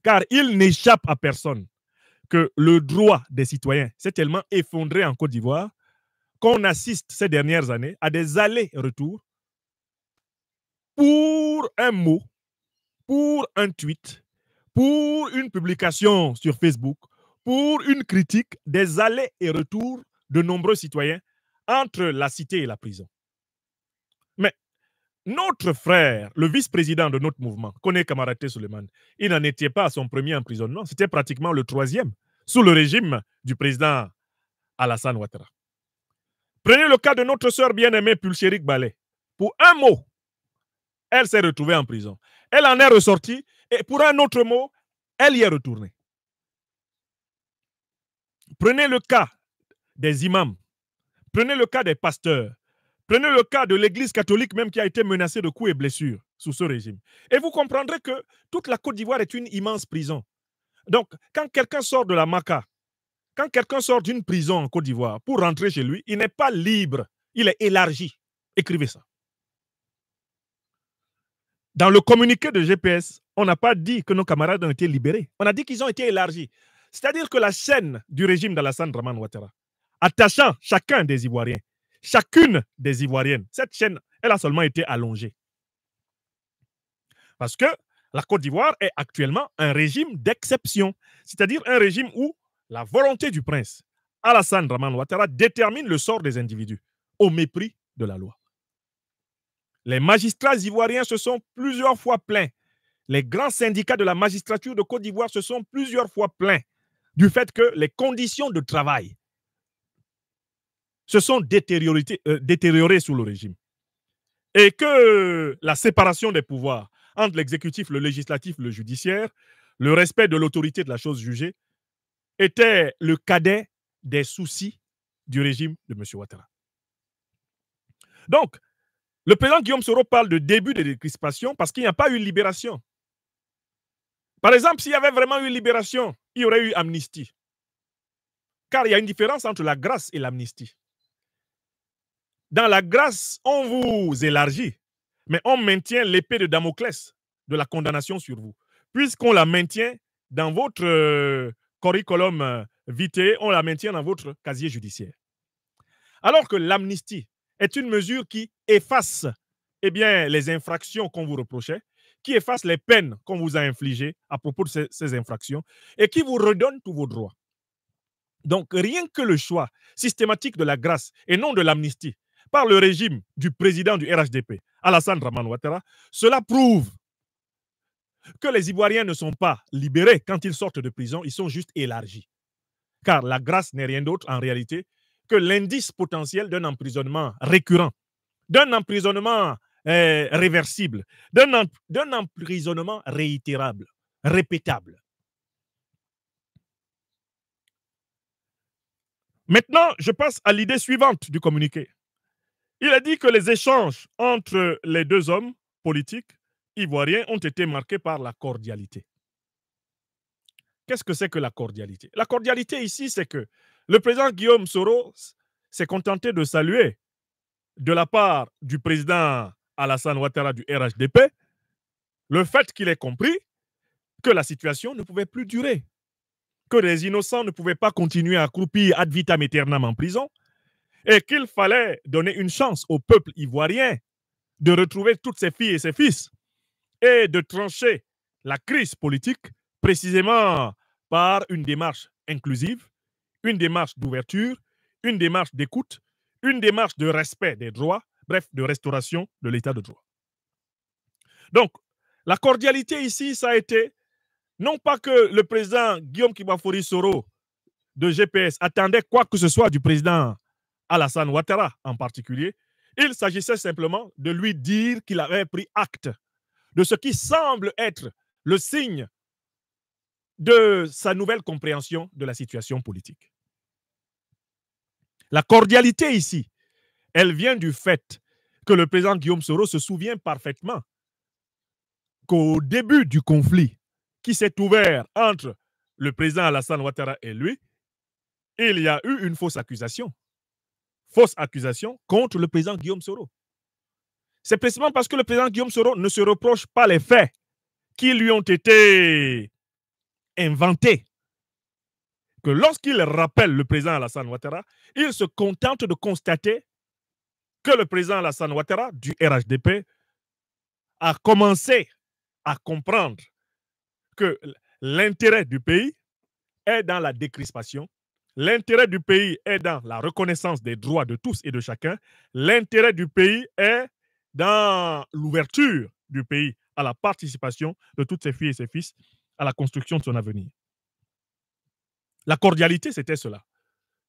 Speaker 1: Car il n'échappe à personne que le droit des citoyens s'est tellement effondré en Côte d'Ivoire qu'on assiste ces dernières années à des allers-retours pour un mot, pour un tweet, pour une publication sur Facebook, pour une critique, des allers retours de nombreux citoyens entre la cité et la prison. Notre frère, le vice-président de notre mouvement, Kone Kamarate Suleiman, il n'en était pas à son premier emprisonnement, c'était pratiquement le troisième sous le régime du président Alassane Ouattara. Prenez le cas de notre sœur bien-aimée Pulchérik Balé. Pour un mot, elle s'est retrouvée en prison. Elle en est ressortie et pour un autre mot, elle y est retournée. Prenez le cas des imams. Prenez le cas des pasteurs. Prenez le cas de l'Église catholique même qui a été menacée de coups et blessures sous ce régime. Et vous comprendrez que toute la Côte d'Ivoire est une immense prison. Donc, quand quelqu'un sort de la Maca, quand quelqu'un sort d'une prison en Côte d'Ivoire pour rentrer chez lui, il n'est pas libre, il est élargi. Écrivez ça. Dans le communiqué de GPS, on n'a pas dit que nos camarades ont été libérés. On a dit qu'ils ont été élargis. C'est-à-dire que la chaîne du régime d'Alassane Draman Ouattara, attachant chacun des Ivoiriens, chacune des Ivoiriennes. Cette chaîne, elle a seulement été allongée. Parce que la Côte d'Ivoire est actuellement un régime d'exception, c'est-à-dire un régime où la volonté du prince Alassane Draman Ouattara détermine le sort des individus au mépris de la loi. Les magistrats ivoiriens se sont plusieurs fois plaints. Les grands syndicats de la magistrature de Côte d'Ivoire se sont plusieurs fois plaints du fait que les conditions de travail se sont euh, détériorés, sous le régime. Et que la séparation des pouvoirs entre l'exécutif, le législatif, le judiciaire, le respect de l'autorité de la chose jugée, était le cadet des soucis du régime de M. Ouattara. Donc, le président Guillaume Soro parle de début de décrispation parce qu'il n'y a pas eu libération. Par exemple, s'il y avait vraiment eu libération, il y aurait eu amnistie. Car il y a une différence entre la grâce et l'amnistie. Dans la grâce, on vous élargit, mais on maintient l'épée de Damoclès de la condamnation sur vous. Puisqu'on la maintient dans votre coricolum euh, curriculum euh, vitae, on la maintient dans votre casier judiciaire. Alors que l'amnistie est une mesure qui efface eh bien, les infractions qu'on vous reprochait, qui efface les peines qu'on vous a infligées à propos de ces infractions et qui vous redonne tous vos droits. Donc, rien que le choix systématique de la grâce et non de l'amnistie par le régime du président du RHDP, Alassane Raman cela prouve que les Ivoiriens ne sont pas libérés quand ils sortent de prison, ils sont juste élargis. Car la grâce n'est rien d'autre en réalité que l'indice potentiel d'un emprisonnement récurrent, d'un emprisonnement euh, réversible, d'un emprisonnement réitérable, répétable. Maintenant, je passe à l'idée suivante du communiqué. Il a dit que les échanges entre les deux hommes politiques ivoiriens ont été marqués par la cordialité. Qu'est-ce que c'est que la cordialité La cordialité ici, c'est que le président Guillaume Soros s'est contenté de saluer de la part du président Alassane Ouattara du RHDP le fait qu'il ait compris que la situation ne pouvait plus durer, que les innocents ne pouvaient pas continuer à croupir ad vitam aeternam en prison, et qu'il fallait donner une chance au peuple ivoirien de retrouver toutes ses filles et ses fils et de trancher la crise politique précisément par une démarche inclusive, une démarche d'ouverture, une démarche d'écoute, une démarche de respect des droits, bref, de restauration de l'état de droit. Donc, la cordialité ici, ça a été non pas que le président Guillaume Kibafori Soro de GPS attendait quoi que ce soit du président Alassane Ouattara en particulier, il s'agissait simplement de lui dire qu'il avait pris acte de ce qui semble être le signe de sa nouvelle compréhension de la situation politique. La cordialité ici, elle vient du fait que le président Guillaume Soro se souvient parfaitement qu'au début du conflit qui s'est ouvert entre le président Alassane Ouattara et lui, il y a eu une fausse accusation fausse accusation contre le président Guillaume Soro. C'est précisément parce que le président Guillaume Soro ne se reproche pas les faits qui lui ont été inventés que lorsqu'il rappelle le président Alassane Ouattara, il se contente de constater que le président Alassane Ouattara du RHDP a commencé à comprendre que l'intérêt du pays est dans la décrispation L'intérêt du pays est dans la reconnaissance des droits de tous et de chacun. L'intérêt du pays est dans l'ouverture du pays à la participation de toutes ses filles et ses fils à la construction de son avenir. La cordialité, c'était cela.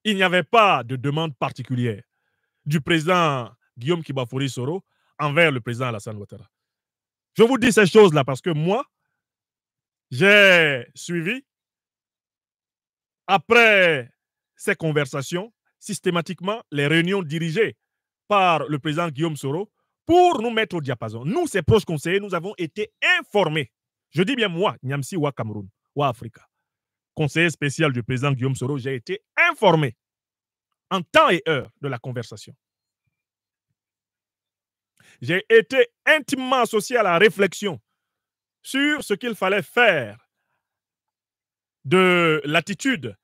Speaker 1: Il n'y avait pas de demande particulière du président Guillaume Kibafouri Soro envers le président Alassane Ouattara. Je vous dis ces choses-là parce que moi, j'ai suivi après ces conversations, systématiquement les réunions dirigées par le président Guillaume Soro pour nous mettre au diapason. Nous, ces proches conseillers, nous avons été informés. Je dis bien moi, Niamsi ou Cameroun ou Africa. Conseiller spécial du président Guillaume Soro, j'ai été informé en temps et heure de la conversation. J'ai été intimement associé à la réflexion sur ce qu'il fallait faire de l'attitude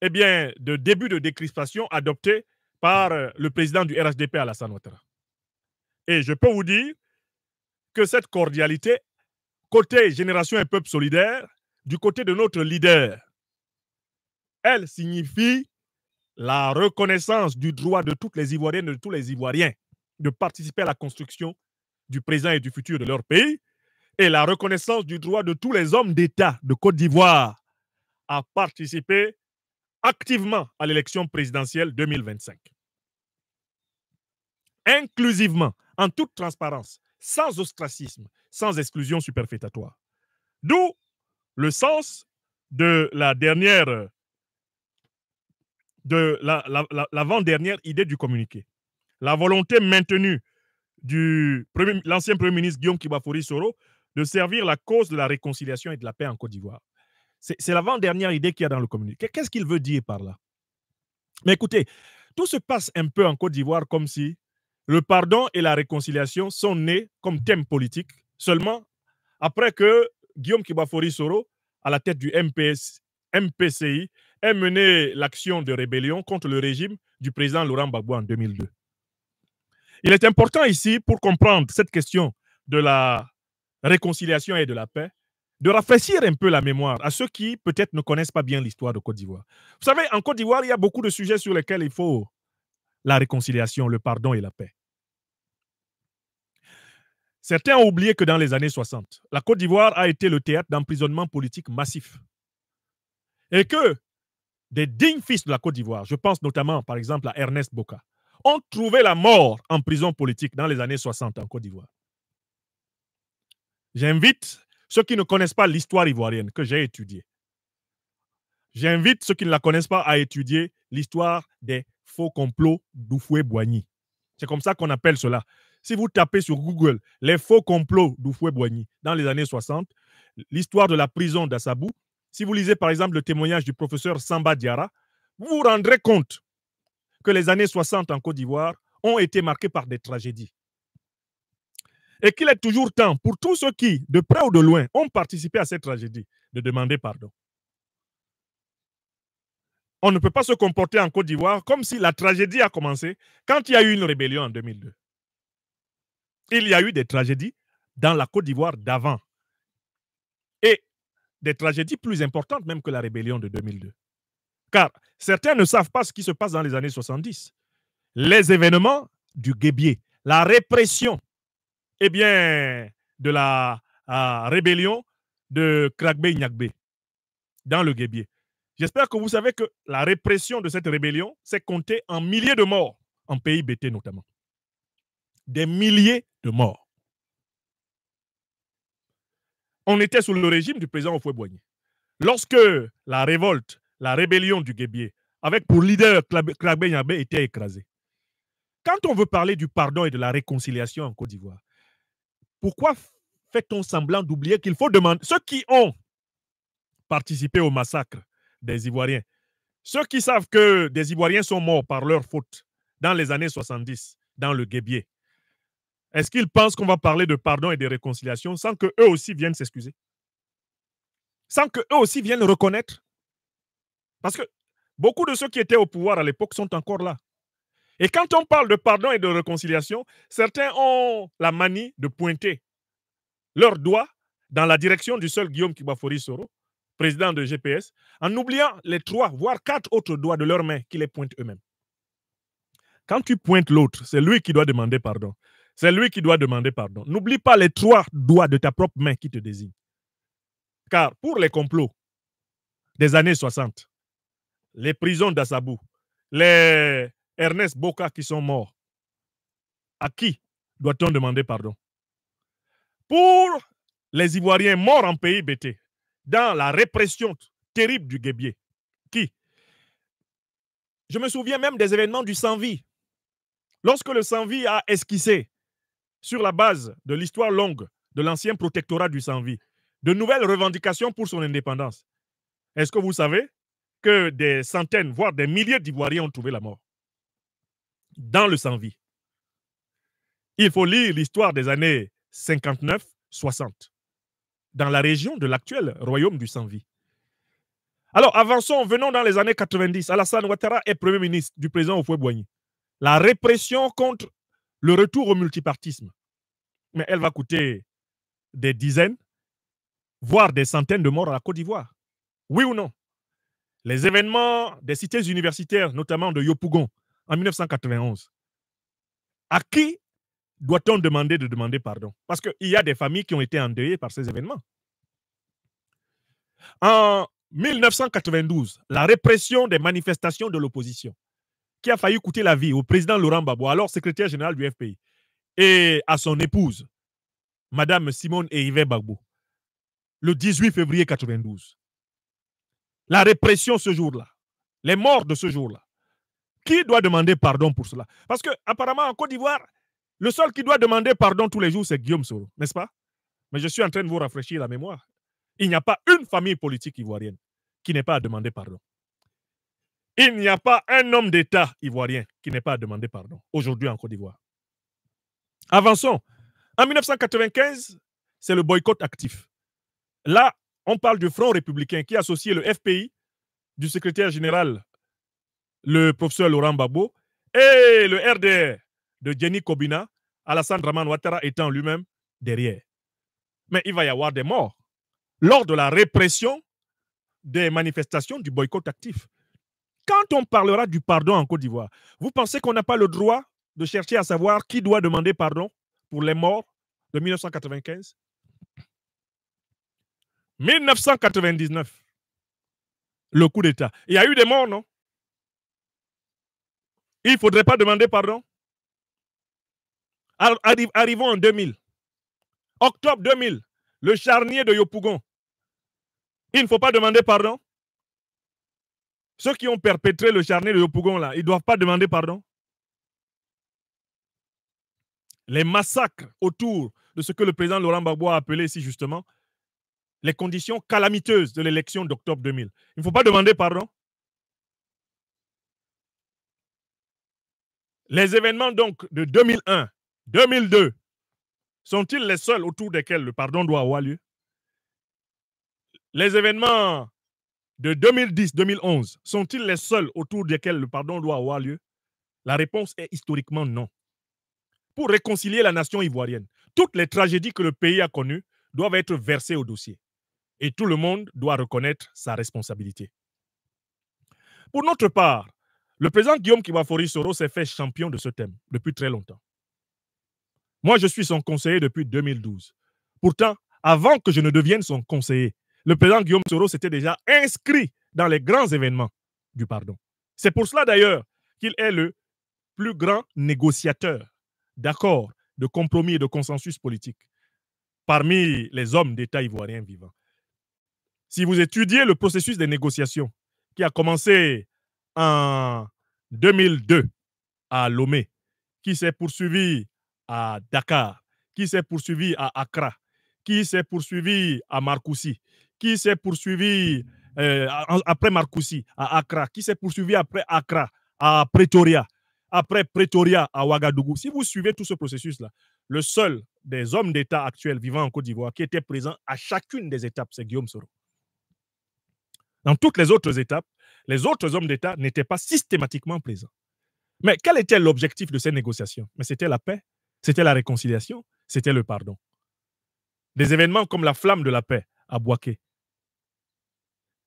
Speaker 1: eh bien, de début de décrispation adoptée par euh, le président du RHDP, la Ouattara. Et je peux vous dire que cette cordialité, côté Génération et Peuple solidaire, du côté de notre leader, elle signifie la reconnaissance du droit de toutes les Ivoiriennes et de tous les Ivoiriens de participer à la construction du présent et du futur de leur pays et la reconnaissance du droit de tous les hommes d'État de Côte d'Ivoire à participer activement à l'élection présidentielle 2025. Inclusivement, en toute transparence, sans ostracisme, sans exclusion superfétatoire. D'où le sens de la dernière, de l'avant-dernière idée du communiqué. La volonté maintenue du l'ancien Premier ministre Guillaume Kibafori Soro de servir la cause de la réconciliation et de la paix en Côte d'Ivoire. C'est l'avant-dernière idée qu'il y a dans le communiqué. Qu'est-ce qu'il veut dire par là Mais écoutez, tout se passe un peu en Côte d'Ivoire comme si le pardon et la réconciliation sont nés comme thème politique seulement après que Guillaume Kibafori Soro, à la tête du MPS, MPCI, ait mené l'action de rébellion contre le régime du président Laurent Gbagbo en 2002. Il est important ici pour comprendre cette question de la réconciliation et de la paix de rafraîchir un peu la mémoire à ceux qui peut-être ne connaissent pas bien l'histoire de Côte d'Ivoire. Vous savez, en Côte d'Ivoire, il y a beaucoup de sujets sur lesquels il faut la réconciliation, le pardon et la paix. Certains ont oublié que dans les années 60, la Côte d'Ivoire a été le théâtre d'emprisonnement politique massif. Et que des dignes fils de la Côte d'Ivoire, je pense notamment par exemple à Ernest Boka, ont trouvé la mort en prison politique dans les années 60 en Côte d'Ivoire. J'invite ceux qui ne connaissent pas l'histoire ivoirienne que j'ai étudiée, j'invite ceux qui ne la connaissent pas à étudier l'histoire des faux complots d'Oufoué-Boigny. C'est comme ça qu'on appelle cela. Si vous tapez sur Google les faux complots d'Oufoué-Boigny dans les années 60, l'histoire de la prison d'Assabou, si vous lisez par exemple le témoignage du professeur Samba Diara, vous vous rendrez compte que les années 60 en Côte d'Ivoire ont été marquées par des tragédies et qu'il est toujours temps pour tous ceux qui, de près ou de loin, ont participé à cette tragédie, de demander pardon. On ne peut pas se comporter en Côte d'Ivoire comme si la tragédie a commencé quand il y a eu une rébellion en 2002. Il y a eu des tragédies dans la Côte d'Ivoire d'avant et des tragédies plus importantes même que la rébellion de 2002. Car certains ne savent pas ce qui se passe dans les années 70. Les événements du guébier, la répression eh bien, de la ah, rébellion de kragbé Nyakbe dans le Guébier. J'espère que vous savez que la répression de cette rébellion s'est comptée en milliers de morts, en pays Bété notamment. Des milliers de morts. On était sous le régime du président oufoué Lorsque la révolte, la rébellion du Guébier, avec pour leader kragbé Nyakbe, était écrasée. Quand on veut parler du pardon et de la réconciliation en Côte d'Ivoire, pourquoi fait-on semblant d'oublier qu'il faut demander ceux qui ont participé au massacre des Ivoiriens, ceux qui savent que des Ivoiriens sont morts par leur faute dans les années 70, dans le Guébier, est-ce qu'ils pensent qu'on va parler de pardon et de réconciliation sans que eux aussi viennent s'excuser Sans que eux aussi viennent reconnaître Parce que beaucoup de ceux qui étaient au pouvoir à l'époque sont encore là. Et quand on parle de pardon et de réconciliation, certains ont la manie de pointer leurs doigts dans la direction du seul Guillaume Kibafori Soro, président de GPS, en oubliant les trois, voire quatre autres doigts de leurs mains qui les pointent eux-mêmes. Quand tu pointes l'autre, c'est lui qui doit demander pardon. C'est lui qui doit demander pardon. N'oublie pas les trois doigts de ta propre main qui te désignent. Car pour les complots des années 60, les prisons d'Assabou, les Ernest Boca qui sont morts. À qui doit-on demander pardon Pour les Ivoiriens morts en pays bété, dans la répression terrible du guébier, qui Je me souviens même des événements du Sanvi. Lorsque le Sanvi a esquissé, sur la base de l'histoire longue de l'ancien protectorat du Sanvi, de nouvelles revendications pour son indépendance, est-ce que vous savez que des centaines, voire des milliers d'Ivoiriens ont trouvé la mort dans le sans-vie. Il faut lire l'histoire des années 59-60 dans la région de l'actuel royaume du sans-vie. Alors, avançons, venons dans les années 90. Alassane Ouattara est Premier ministre du président Oufoué-Boigny. La répression contre le retour au multipartisme. Mais elle va coûter des dizaines, voire des centaines de morts à la Côte d'Ivoire. Oui ou non Les événements des cités universitaires, notamment de Yopougon, en 1991. À qui doit-on demander de demander pardon Parce qu'il y a des familles qui ont été endeuillées par ces événements. En 1992, la répression des manifestations de l'opposition, qui a failli coûter la vie au président Laurent Gbagbo, alors secrétaire général du FPI, et à son épouse, Madame Simone Erivet Gbagbo, le 18 février 1992. La répression ce jour-là, les morts de ce jour-là, qui doit demander pardon pour cela Parce que apparemment en Côte d'Ivoire, le seul qui doit demander pardon tous les jours, c'est Guillaume Soro, n'est-ce pas Mais je suis en train de vous rafraîchir la mémoire. Il n'y a pas une famille politique ivoirienne qui n'est pas à demander pardon. Il n'y a pas un homme d'État ivoirien qui n'est pas à demander pardon aujourd'hui en Côte d'Ivoire. Avançons. En 1995, c'est le boycott actif. Là, on parle du Front républicain qui associe le FPI du secrétaire général le professeur Laurent Babo et le RDR de Jenny Kobina, Alassane Draman Ouattara étant lui-même derrière. Mais il va y avoir des morts lors de la répression des manifestations du boycott actif. Quand on parlera du pardon en Côte d'Ivoire, vous pensez qu'on n'a pas le droit de chercher à savoir qui doit demander pardon pour les morts de 1995 1999, le coup d'État. Il y a eu des morts, non il ne faudrait pas demander pardon. Arrivons en 2000. Octobre 2000, le charnier de Yopougon. Il ne faut pas demander pardon. Ceux qui ont perpétré le charnier de Yopougon, là, ils ne doivent pas demander pardon. Les massacres autour de ce que le président Laurent Gbagbo a appelé ici justement les conditions calamiteuses de l'élection d'octobre 2000. Il ne faut pas demander pardon. Les événements donc de 2001, 2002 sont-ils les seuls autour desquels le pardon doit avoir lieu Les événements de 2010-2011 sont-ils les seuls autour desquels le pardon doit avoir lieu La réponse est historiquement non. Pour réconcilier la nation ivoirienne, toutes les tragédies que le pays a connues doivent être versées au dossier et tout le monde doit reconnaître sa responsabilité. Pour notre part, le président Guillaume Kibafori Soro s'est fait champion de ce thème depuis très longtemps. Moi, je suis son conseiller depuis 2012. Pourtant, avant que je ne devienne son conseiller, le président Guillaume Soro s'était déjà inscrit dans les grands événements du pardon. C'est pour cela d'ailleurs qu'il est le plus grand négociateur d'accords, de compromis et de consensus politique parmi les hommes d'État ivoiriens vivants. Si vous étudiez le processus des négociations qui a commencé en 2002 à Lomé, qui s'est poursuivi à Dakar, qui s'est poursuivi à Accra, qui s'est poursuivi à Marcoussi, qui s'est poursuivi euh, après Marcoussi à Accra, qui s'est poursuivi après Accra à Pretoria, après Pretoria à Ouagadougou. Si vous suivez tout ce processus-là, le seul des hommes d'État actuels vivant en Côte d'Ivoire qui était présent à chacune des étapes, c'est Guillaume Soro. Dans toutes les autres étapes, les autres hommes d'État n'étaient pas systématiquement présents. Mais quel était l'objectif de ces négociations Mais c'était la paix, c'était la réconciliation, c'était le pardon. Des événements comme la flamme de la paix à Boaké.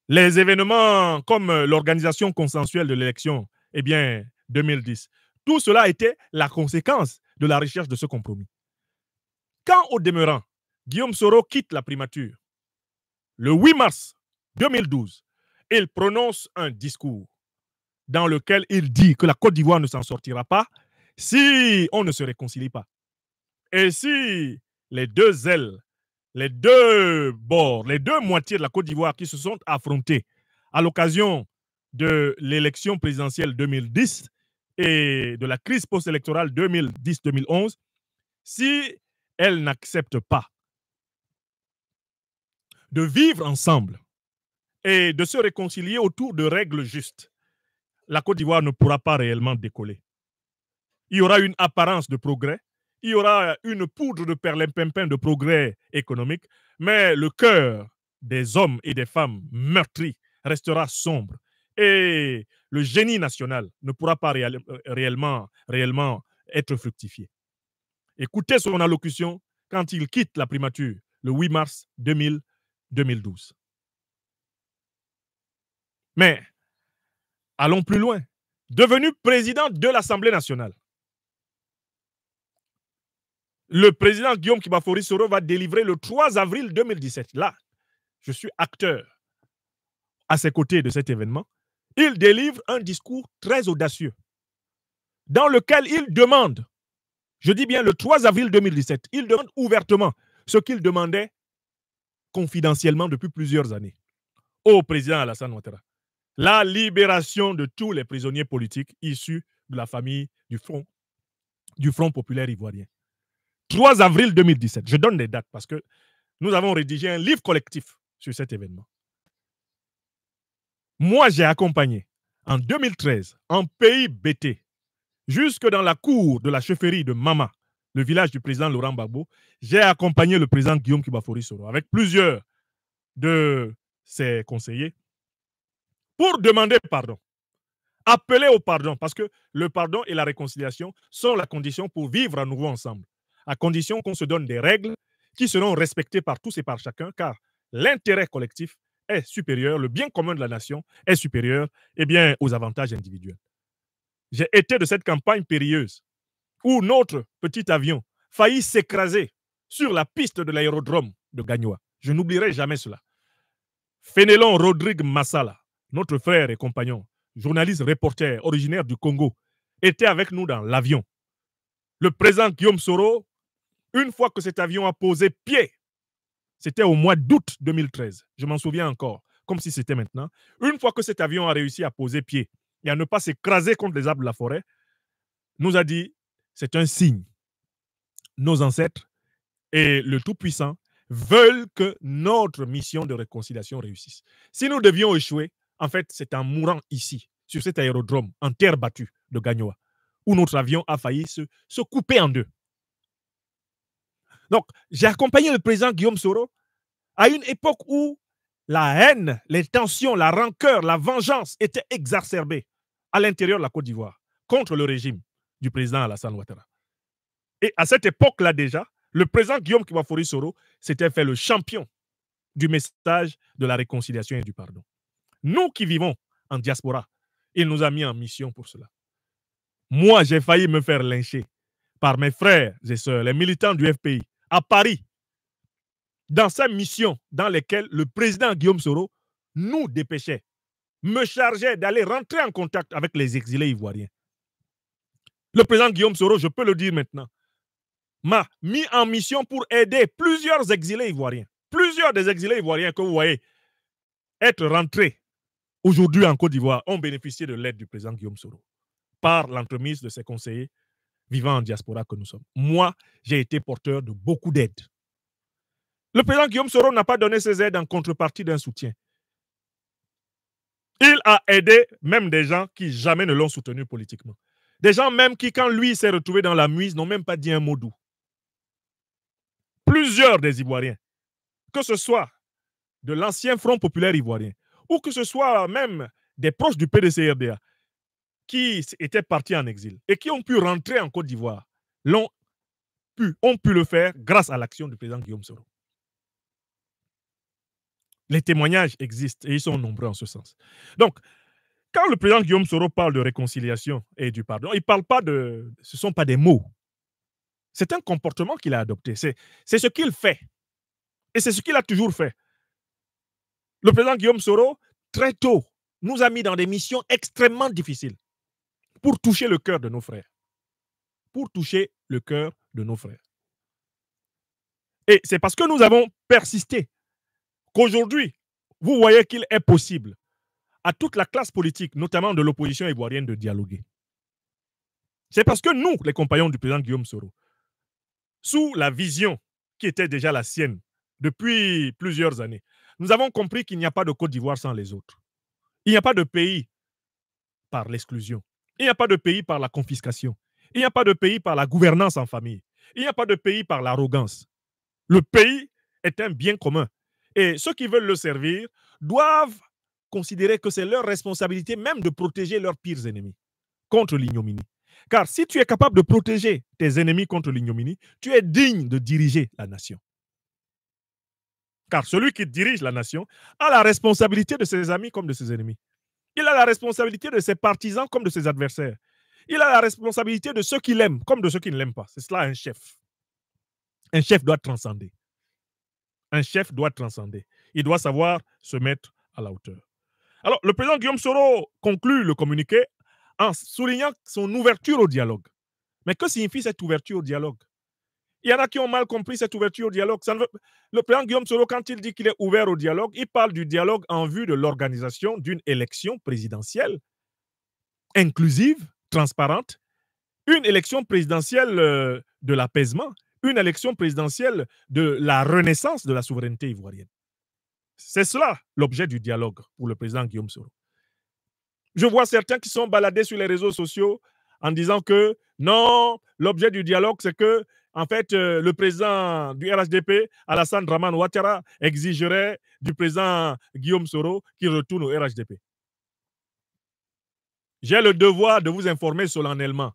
Speaker 1: Les événements comme euh, l'organisation consensuelle de l'élection, eh bien, 2010. Tout cela était la conséquence de la recherche de ce compromis. Quand, au demeurant, Guillaume Soro quitte la primature, le 8 mars 2012, il prononce un discours dans lequel il dit que la Côte d'Ivoire ne s'en sortira pas si on ne se réconcilie pas. Et si les deux ailes, les deux bords, les deux moitiés de la Côte d'Ivoire qui se sont affrontées à l'occasion de l'élection présidentielle 2010 et de la crise post-électorale 2010-2011, si elles n'acceptent pas de vivre ensemble et de se réconcilier autour de règles justes, la Côte d'Ivoire ne pourra pas réellement décoller. Il y aura une apparence de progrès, il y aura une poudre de perlimpinpin de progrès économique, mais le cœur des hommes et des femmes meurtris restera sombre et le génie national ne pourra pas réellement, réellement être fructifié. Écoutez son allocution quand il quitte la primature le 8 mars 2012. Mais allons plus loin. Devenu président de l'Assemblée nationale, le président Guillaume Kibafori Soro va délivrer le 3 avril 2017. Là, je suis acteur à ses côtés de cet événement. Il délivre un discours très audacieux dans lequel il demande, je dis bien le 3 avril 2017, il demande ouvertement ce qu'il demandait confidentiellement depuis plusieurs années au président Alassane Ouattara la libération de tous les prisonniers politiques issus de la famille du Front, du Front populaire ivoirien. 3 avril 2017, je donne des dates parce que nous avons rédigé un livre collectif sur cet événement. Moi, j'ai accompagné en 2013 en pays BT, jusque dans la cour de la chefferie de Mama, le village du président Laurent Gbagbo, j'ai accompagné le président Guillaume Kibafori Soro avec plusieurs de ses conseillers pour demander pardon. appeler au pardon, parce que le pardon et la réconciliation sont la condition pour vivre à nouveau ensemble, à condition qu'on se donne des règles qui seront respectées par tous et par chacun, car l'intérêt collectif est supérieur, le bien commun de la nation est supérieur eh bien, aux avantages individuels. J'ai été de cette campagne périlleuse où notre petit avion faillit s'écraser sur la piste de l'aérodrome de Gagnois. Je n'oublierai jamais cela. Fénélon Rodrigue Massala, notre frère et compagnon, journaliste reporter originaire du Congo, était avec nous dans l'avion. Le président Guillaume Soro, une fois que cet avion a posé pied, c'était au mois d'août 2013, je m'en souviens encore, comme si c'était maintenant, une fois que cet avion a réussi à poser pied et à ne pas s'écraser contre les arbres de la forêt, nous a dit, c'est un signe. Nos ancêtres et le Tout-Puissant veulent que notre mission de réconciliation réussisse. Si nous devions échouer, en fait, c'est en mourant ici, sur cet aérodrome, en terre battue de Gagnoa, où notre avion a failli se, couper en deux. Donc, j'ai accompagné le président Guillaume Soro à une époque où la haine, les tensions, la rancœur, la vengeance étaient exacerbées à l'intérieur de la Côte d'Ivoire contre le régime du président Alassane Ouattara. Et à cette époque-là déjà, le président Guillaume Kibafori Soro s'était fait le champion du message de la réconciliation et du pardon. Nous qui vivons en diaspora, il nous a mis en mission pour cela. Moi, j'ai failli me faire lyncher par mes frères et sœurs, les militants du FPI, à Paris, dans sa mission dans laquelle le président Guillaume Soro nous dépêchait, me chargeait d'aller rentrer en contact avec les exilés ivoiriens. Le président Guillaume Soro, je peux le dire maintenant, m'a mis en mission pour aider plusieurs exilés ivoiriens, plusieurs des exilés ivoiriens que vous voyez être rentrés aujourd'hui en Côte d'Ivoire ont bénéficié de l'aide du président Guillaume Soro par l'entremise de ses conseillers vivant en diaspora que nous sommes. Moi, j'ai été porteur de beaucoup d'aides. Le président Guillaume Soro n'a pas donné ses aides en contrepartie d'un soutien. Il a aidé même des gens qui jamais ne l'ont soutenu politiquement. Des gens même qui, quand lui s'est retrouvé dans la muise, n'ont même pas dit un mot doux. Plusieurs des Ivoiriens, que ce soit de l'ancien Front populaire ivoirien, ou que ce soit même des proches du PDCRDA qui étaient partis en exil et qui ont pu rentrer en Côte d'Ivoire, l'ont pu, ont pu le faire grâce à l'action du président Guillaume Soro. Les témoignages existent et ils sont nombreux en ce sens. Donc, quand le président Guillaume Soro parle de réconciliation et du pardon, il ne parle pas de... Ce ne sont pas des mots. C'est un comportement qu'il a adopté. C'est ce qu'il fait. Et c'est ce qu'il a toujours fait. Le président Guillaume Soro, très tôt, nous a mis dans des missions extrêmement difficiles pour toucher le cœur de nos frères. Pour toucher le cœur de nos frères. Et c'est parce que nous avons persisté qu'aujourd'hui, vous voyez qu'il est possible à toute la classe politique, notamment de l'opposition ivoirienne, de dialoguer. C'est parce que nous, les compagnons du président Guillaume Soro, sous la vision qui était déjà la sienne depuis plusieurs années, nous avons compris qu'il n'y a pas de Côte d'Ivoire sans les autres. Il n'y a pas de pays par l'exclusion. Il n'y a pas de pays par la confiscation. Il n'y a pas de pays par la gouvernance en famille. Il n'y a pas de pays par l'arrogance. Le pays est un bien commun. Et ceux qui veulent le servir doivent considérer que c'est leur responsabilité même de protéger leurs pires ennemis contre l'ignominie. Car si tu es capable de protéger tes ennemis contre l'ignominie, tu es digne de diriger la nation. Car celui qui dirige la nation a la responsabilité de ses amis comme de ses ennemis. Il a la responsabilité de ses partisans comme de ses adversaires. Il a la responsabilité de ceux qui l'aiment comme de ceux qui ne l'aiment pas. C'est cela un chef. Un chef doit transcender. Un chef doit transcender. Il doit savoir se mettre à la hauteur. Alors, le président Guillaume Soro conclut le communiqué en soulignant son ouverture au dialogue. Mais que signifie cette ouverture au dialogue il y en a qui ont mal compris cette ouverture au dialogue. Le président Guillaume Soro, quand il dit qu'il est ouvert au dialogue, il parle du dialogue en vue de l'organisation d'une élection présidentielle inclusive, transparente, une élection présidentielle euh, de l'apaisement, une élection présidentielle de la renaissance de la souveraineté ivoirienne. C'est cela l'objet du dialogue pour le président Guillaume Soro. Je vois certains qui sont baladés sur les réseaux sociaux en disant que non, l'objet du dialogue, c'est que en fait, euh, le président du RHDP, Alassane Draman Ouattara, exigerait du président Guillaume Soro qu'il retourne au RHDP. J'ai le devoir de vous informer solennellement,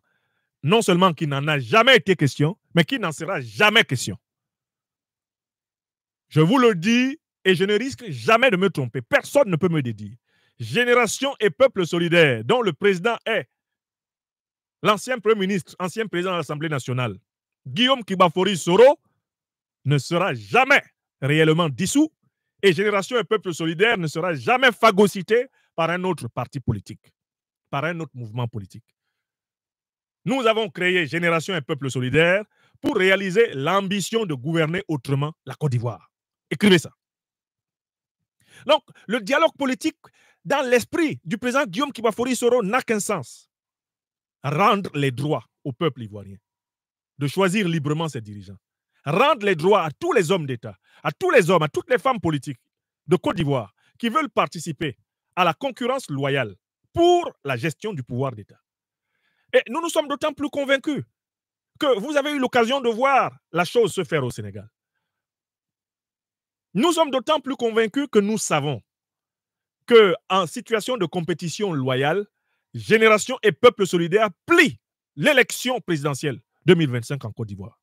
Speaker 1: non seulement qu'il n'en a jamais été question, mais qu'il n'en sera jamais question. Je vous le dis et je ne risque jamais de me tromper. Personne ne peut me dédire. Génération et peuple solidaire, dont le président est l'ancien Premier ministre, ancien président de l'Assemblée nationale, Guillaume Kibafori Soro ne sera jamais réellement dissous et Génération et Peuple Solidaire ne sera jamais phagocyté par un autre parti politique, par un autre mouvement politique. Nous avons créé Génération et Peuple Solidaire pour réaliser l'ambition de gouverner autrement la Côte d'Ivoire. Écrivez ça. Donc, le dialogue politique dans l'esprit du président Guillaume Kibafori Soro n'a qu'un sens. Rendre les droits au peuple ivoirien de choisir librement ses dirigeants. Rendre les droits à tous les hommes d'État, à tous les hommes, à toutes les femmes politiques de Côte d'Ivoire qui veulent participer à la concurrence loyale pour la gestion du pouvoir d'État. Et nous nous sommes d'autant plus convaincus que vous avez eu l'occasion de voir la chose se faire au Sénégal. Nous sommes d'autant plus convaincus que nous savons que en situation de compétition loyale, Génération et Peuple solidaire plient l'élection présidentielle 2025 en Côte d'Ivoire.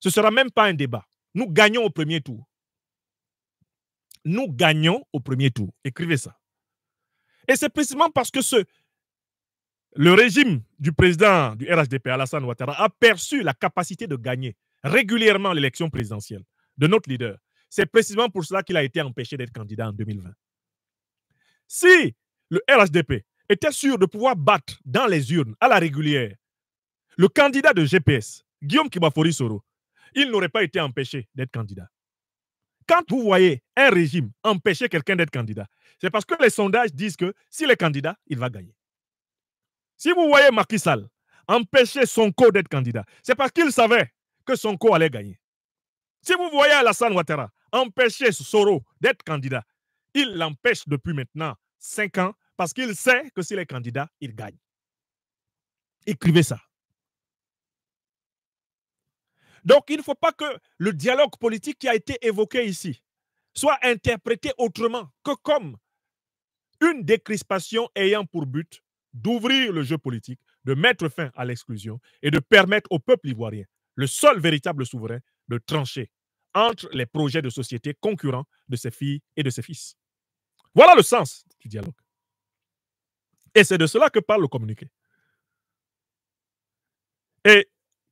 Speaker 1: Ce ne sera même pas un débat. Nous gagnons au premier tour. Nous gagnons au premier tour. Écrivez ça. Et c'est précisément parce que le régime du président du RHDP, Alassane Ouattara, a perçu la capacité de gagner régulièrement l'élection présidentielle de notre leader. C'est précisément pour cela qu'il a été empêché d'être candidat en 2020. Si le RHDP était sûr de pouvoir battre dans les urnes à la régulière le candidat de GPS, Guillaume Kibafori Soro, il n'aurait pas été empêché d'être candidat. Quand vous voyez un régime empêcher quelqu'un d'être candidat, c'est parce que les sondages disent que s'il est candidat, il va gagner. Si vous voyez Macky Sall empêcher co d'être candidat, c'est parce qu'il savait que son co allait gagner. Si vous voyez Alassane Ouattara empêcher Soro d'être candidat, il l'empêche depuis maintenant cinq ans parce qu'il sait que s'il est candidat, il gagne. Écrivez ça. Donc, il ne faut pas que le dialogue politique qui a été évoqué ici soit interprété autrement que comme une décrispation ayant pour but d'ouvrir le jeu politique, de mettre fin à l'exclusion et de permettre au peuple ivoirien, le seul véritable souverain, de trancher entre les projets de société concurrents de ses filles et de ses fils. Voilà le sens du dialogue. Et c'est de cela que parle le communiqué. Et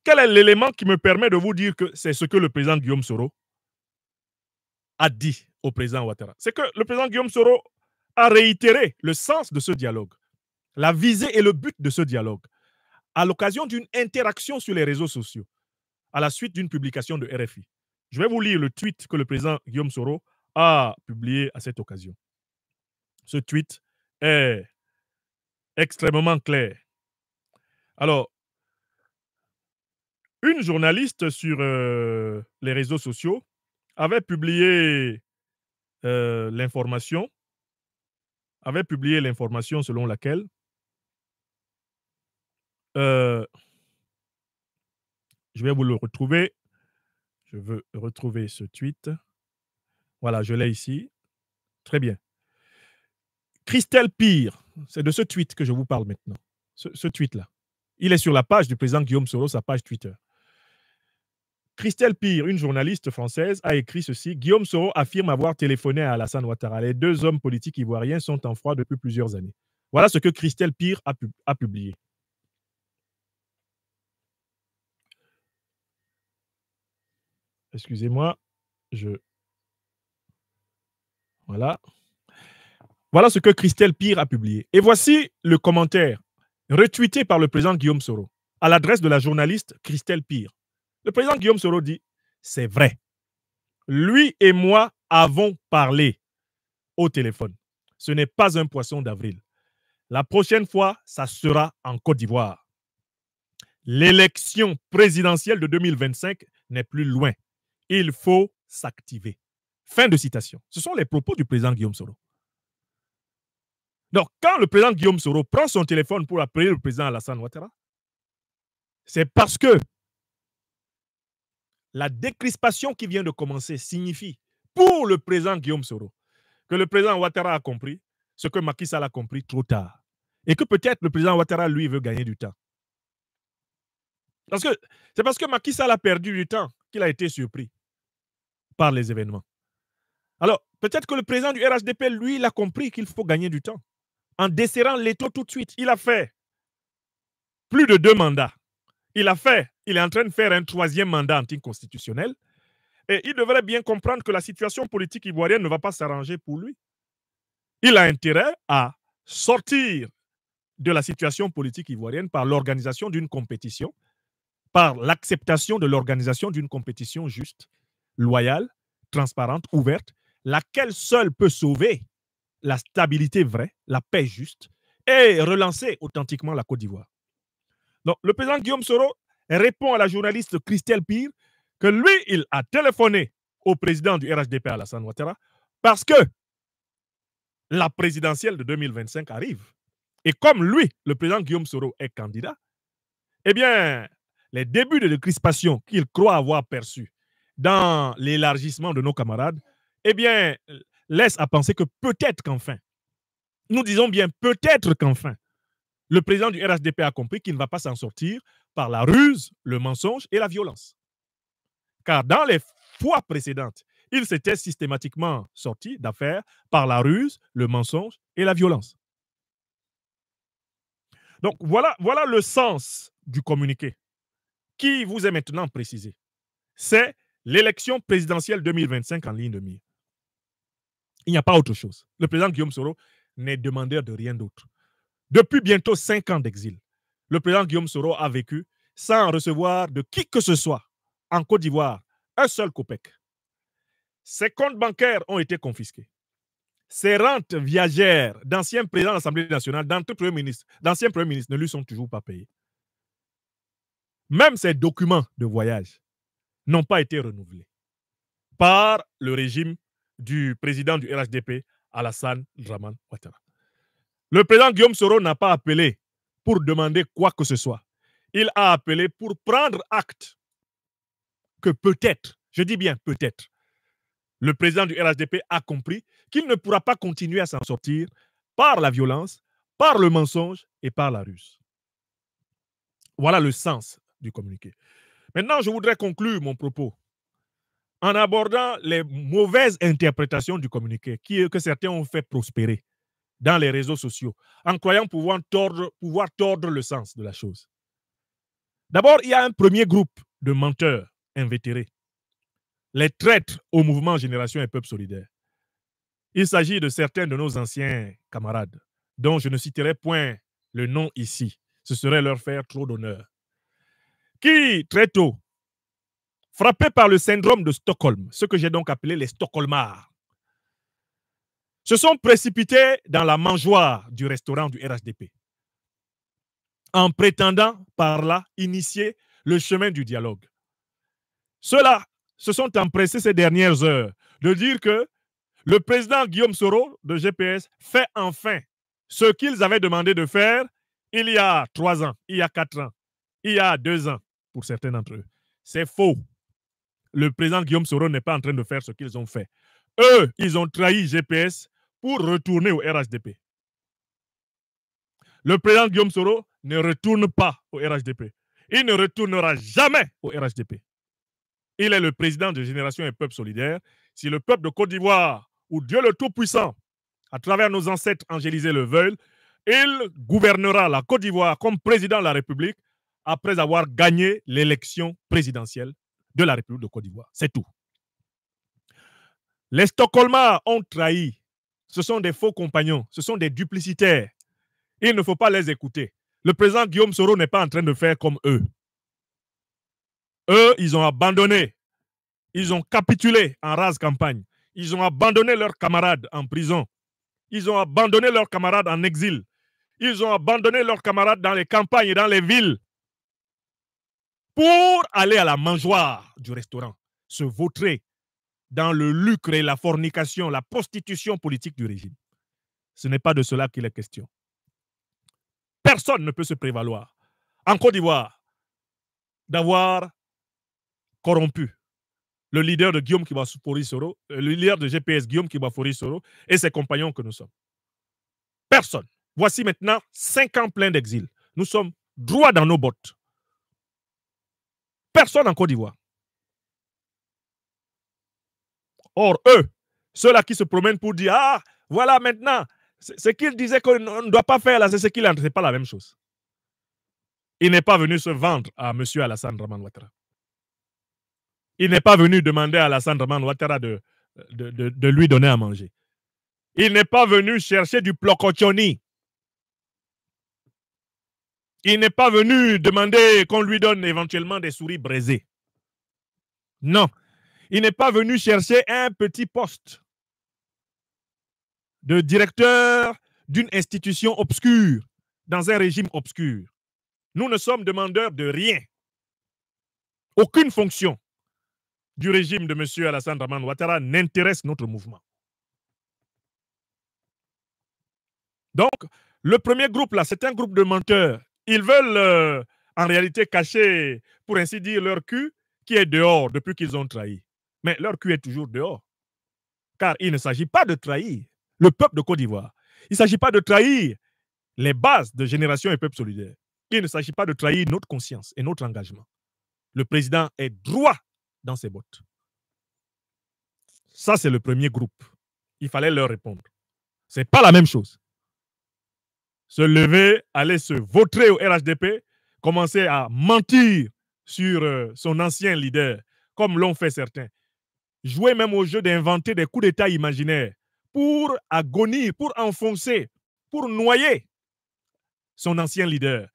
Speaker 1: quel est l'élément qui me permet de vous dire que c'est ce que le président Guillaume Soro a dit au président Ouattara C'est que le président Guillaume Soro a réitéré le sens de ce dialogue, la visée et le but de ce dialogue à l'occasion d'une interaction sur les réseaux sociaux à la suite d'une publication de RFI. Je vais vous lire le tweet que le président Guillaume Soro a publié à cette occasion. Ce tweet est extrêmement clair. Alors, une journaliste sur euh, les réseaux sociaux avait publié euh, l'information, avait publié l'information selon laquelle euh, je vais vous le retrouver. Je veux retrouver ce tweet. Voilà, je l'ai ici. Très bien. Christelle Pire, c'est de ce tweet que je vous parle maintenant. Ce, ce tweet-là. Il est sur la page du président Guillaume Soro, sa page Twitter. Christelle Pire, une journaliste française, a écrit ceci. Guillaume Soro affirme avoir téléphoné à Alassane Ouattara. Les deux hommes politiques ivoiriens sont en froid depuis plusieurs années. Voilà ce que Christelle Pire a, publié. Excusez-moi, je... Voilà. Voilà ce que Christelle Pire a publié. Et voici le commentaire retweeté par le président Guillaume Soro à l'adresse de la journaliste Christelle Pire. Le président Guillaume Soro dit, c'est vrai. Lui et moi avons parlé au téléphone. Ce n'est pas un poisson d'avril. La prochaine fois, ça sera en Côte d'Ivoire. L'élection présidentielle de 2025 n'est plus loin. Il faut s'activer. Fin de citation. Ce sont les propos du président Guillaume Soro. Donc, quand le président Guillaume Soro prend son téléphone pour appeler le président Alassane Ouattara, c'est parce que la décrispation qui vient de commencer signifie pour le président Guillaume Soro que le président Ouattara a compris ce que Macky Sall a compris trop tard. Et que peut-être le président Ouattara, lui, veut gagner du temps. Parce que c'est parce que Macky Sall a perdu du temps qu'il a été surpris par les événements. Alors, peut-être que le président du RHDP, lui, il a compris qu'il faut gagner du temps. En desserrant les tout de suite, il a fait plus de deux mandats il a fait, il est en train de faire un troisième mandat anticonstitutionnel. Et il devrait bien comprendre que la situation politique ivoirienne ne va pas s'arranger pour lui. Il a intérêt à sortir de la situation politique ivoirienne par l'organisation d'une compétition, par l'acceptation de l'organisation d'une compétition juste, loyale, transparente, ouverte, laquelle seule peut sauver la stabilité vraie, la paix juste et relancer authentiquement la Côte d'Ivoire. Donc, le président Guillaume Soro répond à la journaliste Christelle Pire que lui, il a téléphoné au président du RHDP Alassane Ouattara parce que la présidentielle de 2025 arrive. Et comme lui, le président Guillaume Soro, est candidat, eh bien, les débuts de crispation qu'il croit avoir perçus dans l'élargissement de nos camarades, eh bien, laissent à penser que peut-être qu'enfin, nous disons bien peut-être qu'enfin, le président du RHDP a compris qu'il ne va pas s'en sortir par la ruse, le mensonge et la violence. Car dans les fois précédentes, il s'était systématiquement sorti d'affaires par la ruse, le mensonge et la violence. Donc voilà, voilà le sens du communiqué qui vous est maintenant précisé. C'est l'élection présidentielle 2025 en ligne de mire. Il n'y a pas autre chose. Le président Guillaume Soro n'est demandeur de rien d'autre. Depuis bientôt cinq ans d'exil, le président Guillaume Soro a vécu sans recevoir de qui que ce soit en Côte d'Ivoire un seul COPEC. Ses comptes bancaires ont été confisqués. Ses rentes viagères d'ancien président de l'Assemblée nationale, d'anciens premiers ministres, premier ministre ne lui sont toujours pas payés. Même ses documents de voyage n'ont pas été renouvelés par le régime du président du RHDP, Alassane Draman Ouattara. Le président Guillaume Soro n'a pas appelé pour demander quoi que ce soit. Il a appelé pour prendre acte que peut-être, je dis bien peut-être, le président du RHDP a compris qu'il ne pourra pas continuer à s'en sortir par la violence, par le mensonge et par la ruse. Voilà le sens du communiqué. Maintenant, je voudrais conclure mon propos en abordant les mauvaises interprétations du communiqué que certains ont fait prospérer dans les réseaux sociaux en croyant pouvoir tordre, pouvoir tordre le sens de la chose. D'abord, il y a un premier groupe de menteurs invétérés, les traîtres au mouvement Génération et Peuple Solidaire. Il s'agit de certains de nos anciens camarades, dont je ne citerai point le nom ici, ce serait leur faire trop d'honneur, qui, très tôt, frappés par le syndrome de Stockholm, ce que j'ai donc appelé les Stockholmards, se sont précipités dans la mangeoire du restaurant du RHDP, en prétendant par là initier le chemin du dialogue. Ceux-là se sont empressés ces dernières heures de dire que le président Guillaume Soro de GPS fait enfin ce qu'ils avaient demandé de faire il y a trois ans, il y a quatre ans, il y a deux ans pour certains d'entre eux. C'est faux. Le président Guillaume Soro n'est pas en train de faire ce qu'ils ont fait. Eux, ils ont trahi GPS ou retourner au RHDP. Le président Guillaume Soro ne retourne pas au RHDP. Il ne retournera jamais au RHDP. Il est le président de Génération et Peuple Solidaire. Si le peuple de Côte d'Ivoire, ou Dieu le Tout-Puissant, à travers nos ancêtres angélisés le veulent, il gouvernera la Côte d'Ivoire comme président de la République après avoir gagné l'élection présidentielle de la République de Côte d'Ivoire. C'est tout. Les Stockholmers ont trahi ce sont des faux compagnons, ce sont des duplicitaires. Il ne faut pas les écouter. Le président Guillaume Soro n'est pas en train de faire comme eux. Eux, ils ont abandonné. Ils ont capitulé en rase campagne. Ils ont abandonné leurs camarades en prison. Ils ont abandonné leurs camarades en exil. Ils ont abandonné leurs camarades dans les campagnes et dans les villes pour aller à la mangeoire du restaurant, se vautrer dans le lucre et la fornication, la prostitution politique du régime. Ce n'est pas de cela qu'il est question. Personne ne peut se prévaloir en Côte d'Ivoire d'avoir corrompu le leader de Guillaume Kibafori Soro, euh, le leader de GPS Guillaume Kibafori Soro et ses compagnons que nous sommes. Personne. Voici maintenant cinq ans pleins d'exil. Nous sommes droits dans nos bottes. Personne en Côte d'Ivoire. Or, eux, ceux-là qui se promènent pour dire, ah, voilà maintenant, ce qu'il disait qu'on ne doit pas faire là, c'est ce qu'il a Ce n'est pas la même chose. Il n'est pas venu se vendre à M. Alassane Raman Il n'est pas venu demander à Alassane Raman de, de, lui donner à manger. Il n'est pas venu chercher du plocotioni. Il n'est pas venu demander qu'on lui donne éventuellement des souris brisées. Non, il n'est pas venu chercher un petit poste de directeur d'une institution obscure, dans un régime obscur. Nous ne sommes demandeurs de rien. Aucune fonction du régime de M. Alassane Raman Ouattara n'intéresse notre mouvement. Donc, le premier groupe, là, c'est un groupe de menteurs. Ils veulent, euh, en réalité, cacher, pour ainsi dire, leur cul qui est dehors depuis qu'ils ont trahi mais leur cul est toujours dehors. Car il ne s'agit pas de trahir le peuple de Côte d'Ivoire. Il ne s'agit pas de trahir les bases de Génération et Peuple solidaire. Il ne s'agit pas de trahir notre conscience et notre engagement. Le président est droit dans ses bottes. Ça, c'est le premier groupe. Il fallait leur répondre. Ce n'est pas la même chose. Se lever, aller se vautrer au RHDP, commencer à mentir sur euh, son ancien leader, comme l'ont fait certains jouer même au jeu d'inventer des coups d'État imaginaires pour agonir, pour enfoncer, pour noyer son ancien leader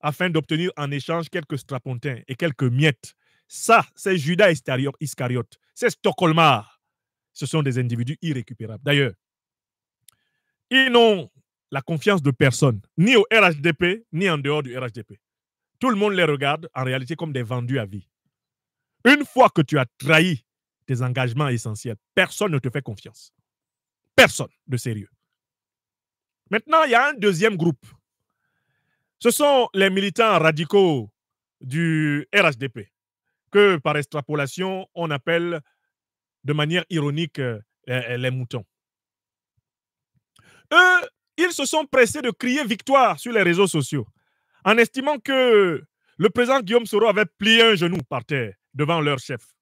Speaker 1: afin d'obtenir en échange quelques strapontins et quelques miettes. Ça, c'est Judas Iscariote, c'est Stockholm. Ce sont des individus irrécupérables. D'ailleurs, ils n'ont la confiance de personne, ni au RHDP, ni en dehors du RHDP. Tout le monde les regarde en réalité comme des vendus à vie. Une fois que tu as trahi engagements essentiels. Personne ne te fait confiance. Personne de sérieux. Maintenant, il y a un deuxième groupe. Ce sont les militants radicaux du RHDP, que par extrapolation, on appelle de manière ironique euh, euh, les moutons. Eux, ils se sont pressés de crier victoire sur les réseaux sociaux, en estimant que le président Guillaume Soro avait plié un genou par terre devant leur chef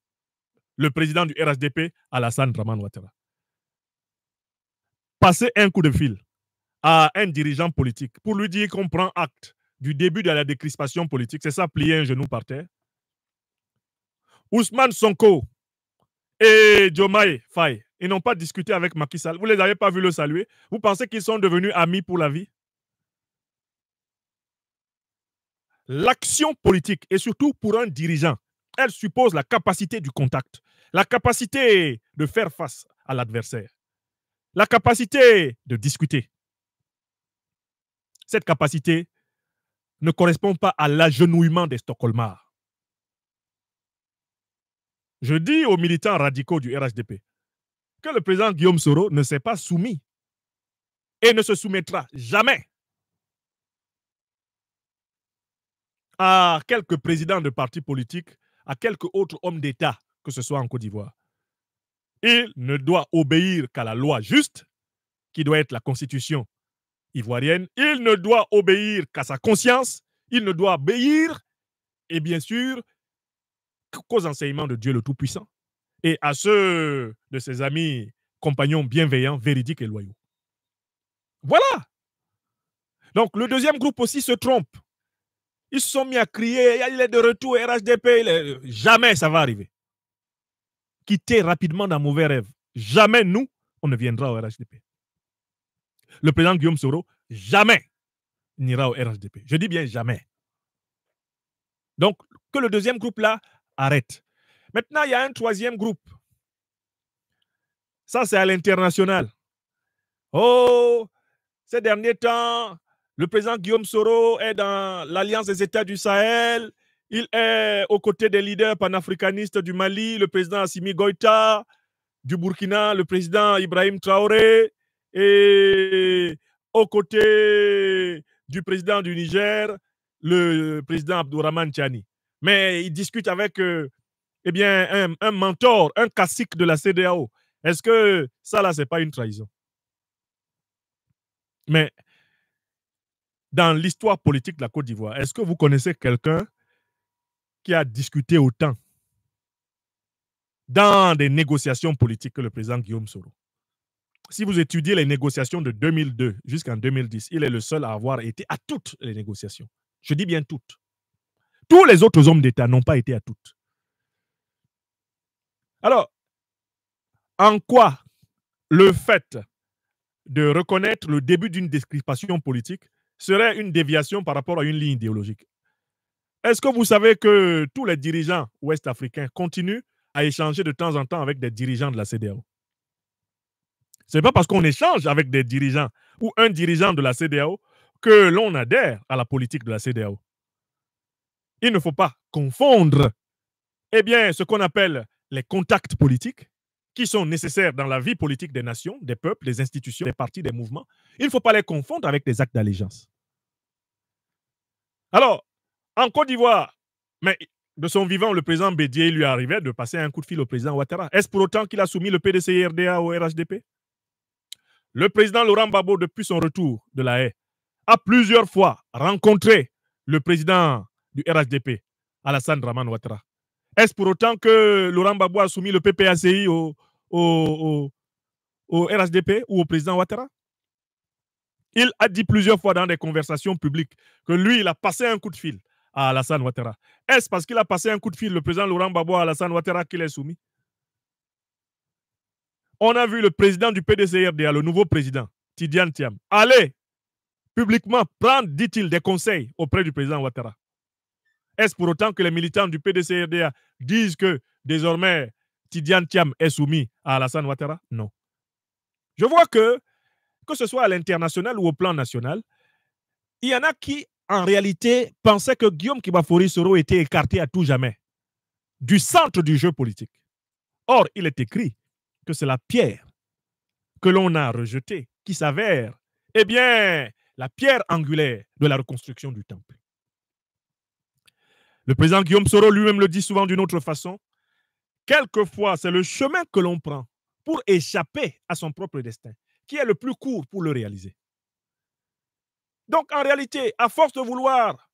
Speaker 1: le président du RHDP, Alassane Draman Ouattara. Passer un coup de fil à un dirigeant politique pour lui dire qu'on prend acte du début de la décrispation politique, c'est ça, plier un genou par terre. Ousmane Sonko et Diomaye Faye, ils n'ont pas discuté avec Macky Sall. Vous ne les avez pas vus le saluer. Vous pensez qu'ils sont devenus amis pour la vie L'action politique, et surtout pour un dirigeant, elle suppose la capacité du contact, la capacité de faire face à l'adversaire, la capacité de discuter. Cette capacité ne correspond pas à l'agenouillement des Stockholmars. Je dis aux militants radicaux du RHDP que le président Guillaume Soro ne s'est pas soumis et ne se soumettra jamais à quelques présidents de partis politiques à quelque autre homme d'État que ce soit en Côte d'Ivoire. Il ne doit obéir qu'à la loi juste, qui doit être la constitution ivoirienne. Il ne doit obéir qu'à sa conscience. Il ne doit obéir, et bien sûr, qu'aux enseignements de Dieu le Tout-Puissant et à ceux de ses amis, compagnons bienveillants, véridiques et loyaux. Voilà. Donc le deuxième groupe aussi se trompe ils se sont mis à crier, il est de retour, RHDP, jamais ça va arriver. Quitter rapidement d'un mauvais rêve. Jamais nous, on ne viendra au RHDP. Le président Guillaume Soro, jamais n'ira au RHDP. Je dis bien jamais. Donc, que le deuxième groupe-là arrête. Maintenant, il y a un troisième groupe. Ça, c'est à l'international. Oh, ces derniers temps, le président Guillaume Soro est dans l'Alliance des États du Sahel. Il est aux côtés des leaders panafricanistes du Mali, le président Assimi Goïta, du Burkina, le président Ibrahim Traoré, et aux côtés du président du Niger, le président Abdourahman Tchani. Mais il discute avec euh, eh bien, un, mentor, un cacique de la CDAO. Est-ce que ça, là, ce n'est pas une trahison? Mais dans l'histoire politique de la Côte d'Ivoire, est-ce que vous connaissez quelqu'un qui a discuté autant dans des négociations politiques que le président Guillaume Soro Si vous étudiez les négociations de 2002 jusqu'en 2010, il est le seul à avoir été à toutes les négociations. Je dis bien toutes. Tous les autres hommes d'État n'ont pas été à toutes. Alors, en quoi le fait de reconnaître le début d'une discrimination politique serait une déviation par rapport à une ligne idéologique. Est-ce que vous savez que tous les dirigeants ouest-africains continuent à échanger de temps en temps avec des dirigeants de la CDAO Ce n'est pas parce qu'on échange avec des dirigeants ou un dirigeant de la CDAO que l'on adhère à la politique de la CDAO. Il ne faut pas confondre eh bien, ce qu'on appelle les contacts politiques qui sont nécessaires dans la vie politique des nations, des peuples, des institutions, des partis, des mouvements, il ne faut pas les confondre avec des actes d'allégeance. Alors, en Côte d'Ivoire, mais de son vivant, le président Bédier lui arrivait de passer un coup de fil au président Ouattara. Est-ce pour autant qu'il a soumis le PDC-RDA au RHDP Le président Laurent Babo, depuis son retour de la haie, a plusieurs fois rencontré le président du RHDP, Alassane Draman Ouattara. Est-ce pour autant que Laurent Babo a soumis le PPACI au au, RHDP ou au président Ouattara. Il a dit plusieurs fois dans des conversations publiques que lui, il a passé un coup de fil à Alassane Ouattara. Est-ce parce qu'il a passé un coup de fil, le président Laurent Babou à Alassane Ouattara, qu'il est soumis On a vu le président du PDC-RDA, le nouveau président, Tidiane Thiam, aller publiquement prendre, dit-il, des conseils auprès du président Ouattara. Est-ce pour autant que les militants du PDC-RDA disent que désormais Tidiane Thiam est soumis à Alassane Ouattara Non. Je vois que, que ce soit à l'international ou au plan national, il y en a qui, en réalité, pensaient que Guillaume Kibafori Soro était écarté à tout jamais du centre du jeu politique. Or, il est écrit que c'est la pierre que l'on a rejetée qui s'avère, eh bien, la pierre angulaire de la reconstruction du temple. Le président Guillaume Soro lui-même le dit souvent d'une autre façon. Quelquefois, c'est le chemin que l'on prend pour échapper à son propre destin qui est le plus court pour le réaliser. Donc, en réalité, à force de vouloir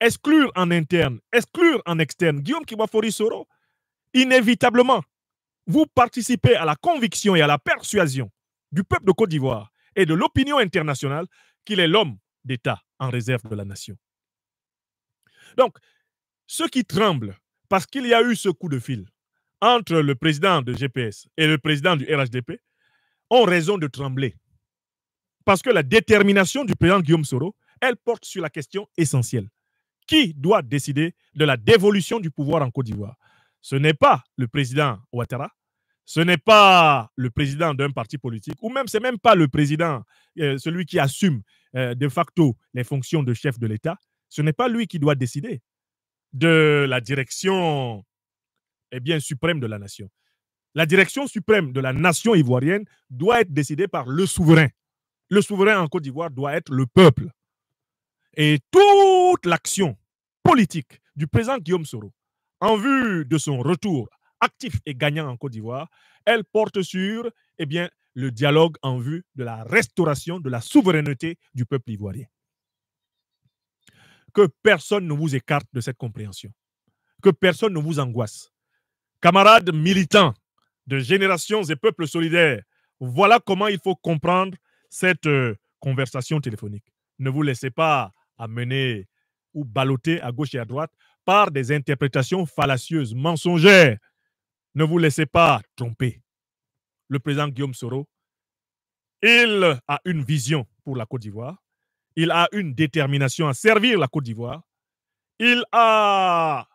Speaker 1: exclure en interne, exclure en externe, Guillaume Kibafori Soro, inévitablement, vous participez à la conviction et à la persuasion du peuple de Côte d'Ivoire et de l'opinion internationale qu'il est l'homme d'État en réserve de la nation. Donc, ceux qui tremblent parce qu'il y a eu ce coup de fil, entre le président de GPS et le président du RHDP ont raison de trembler. Parce que la détermination du président Guillaume Soro, elle porte sur la question essentielle. Qui doit décider de la dévolution du pouvoir en Côte d'Ivoire Ce n'est pas le président Ouattara, ce n'est pas le président d'un parti politique, ou même ce n'est même pas le président, euh, celui qui assume euh, de facto les fonctions de chef de l'État. Ce n'est pas lui qui doit décider de la direction et bien suprême de la nation. La direction suprême de la nation ivoirienne doit être décidée par le souverain. Le souverain en Côte d'Ivoire doit être le peuple. Et toute l'action politique du président Guillaume Soro, en vue de son retour actif et gagnant en Côte d'Ivoire, elle porte sur eh bien, le dialogue en vue de la restauration de la souveraineté du peuple ivoirien. Que personne ne vous écarte de cette compréhension. Que personne ne vous angoisse. Camarades militants de générations et peuples solidaires, voilà comment il faut comprendre cette euh, conversation téléphonique. Ne vous laissez pas amener ou balloter à gauche et à droite par des interprétations fallacieuses, mensongères. Ne vous laissez pas tromper. Le président Guillaume Soro, il a une vision pour la Côte d'Ivoire. Il a une détermination à servir la Côte d'Ivoire. Il a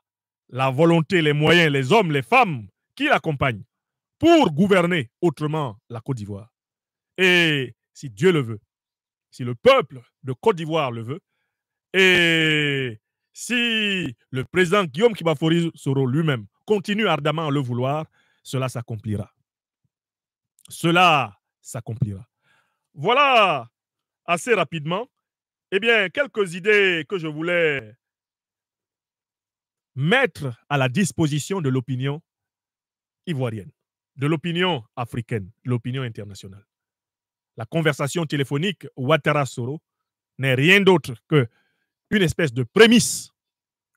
Speaker 1: la volonté, les moyens, les hommes, les femmes qui l'accompagnent pour gouverner autrement la Côte d'Ivoire. Et si Dieu le veut, si le peuple de Côte d'Ivoire le veut, et si le président Guillaume Kibafori Soro lui-même continue ardemment à le vouloir, cela s'accomplira. Cela s'accomplira. Voilà assez rapidement, eh bien, quelques idées que je voulais mettre à la disposition de l'opinion ivoirienne, de l'opinion africaine, de l'opinion internationale. La conversation téléphonique Ouattara Soro n'est rien d'autre que une espèce de prémisse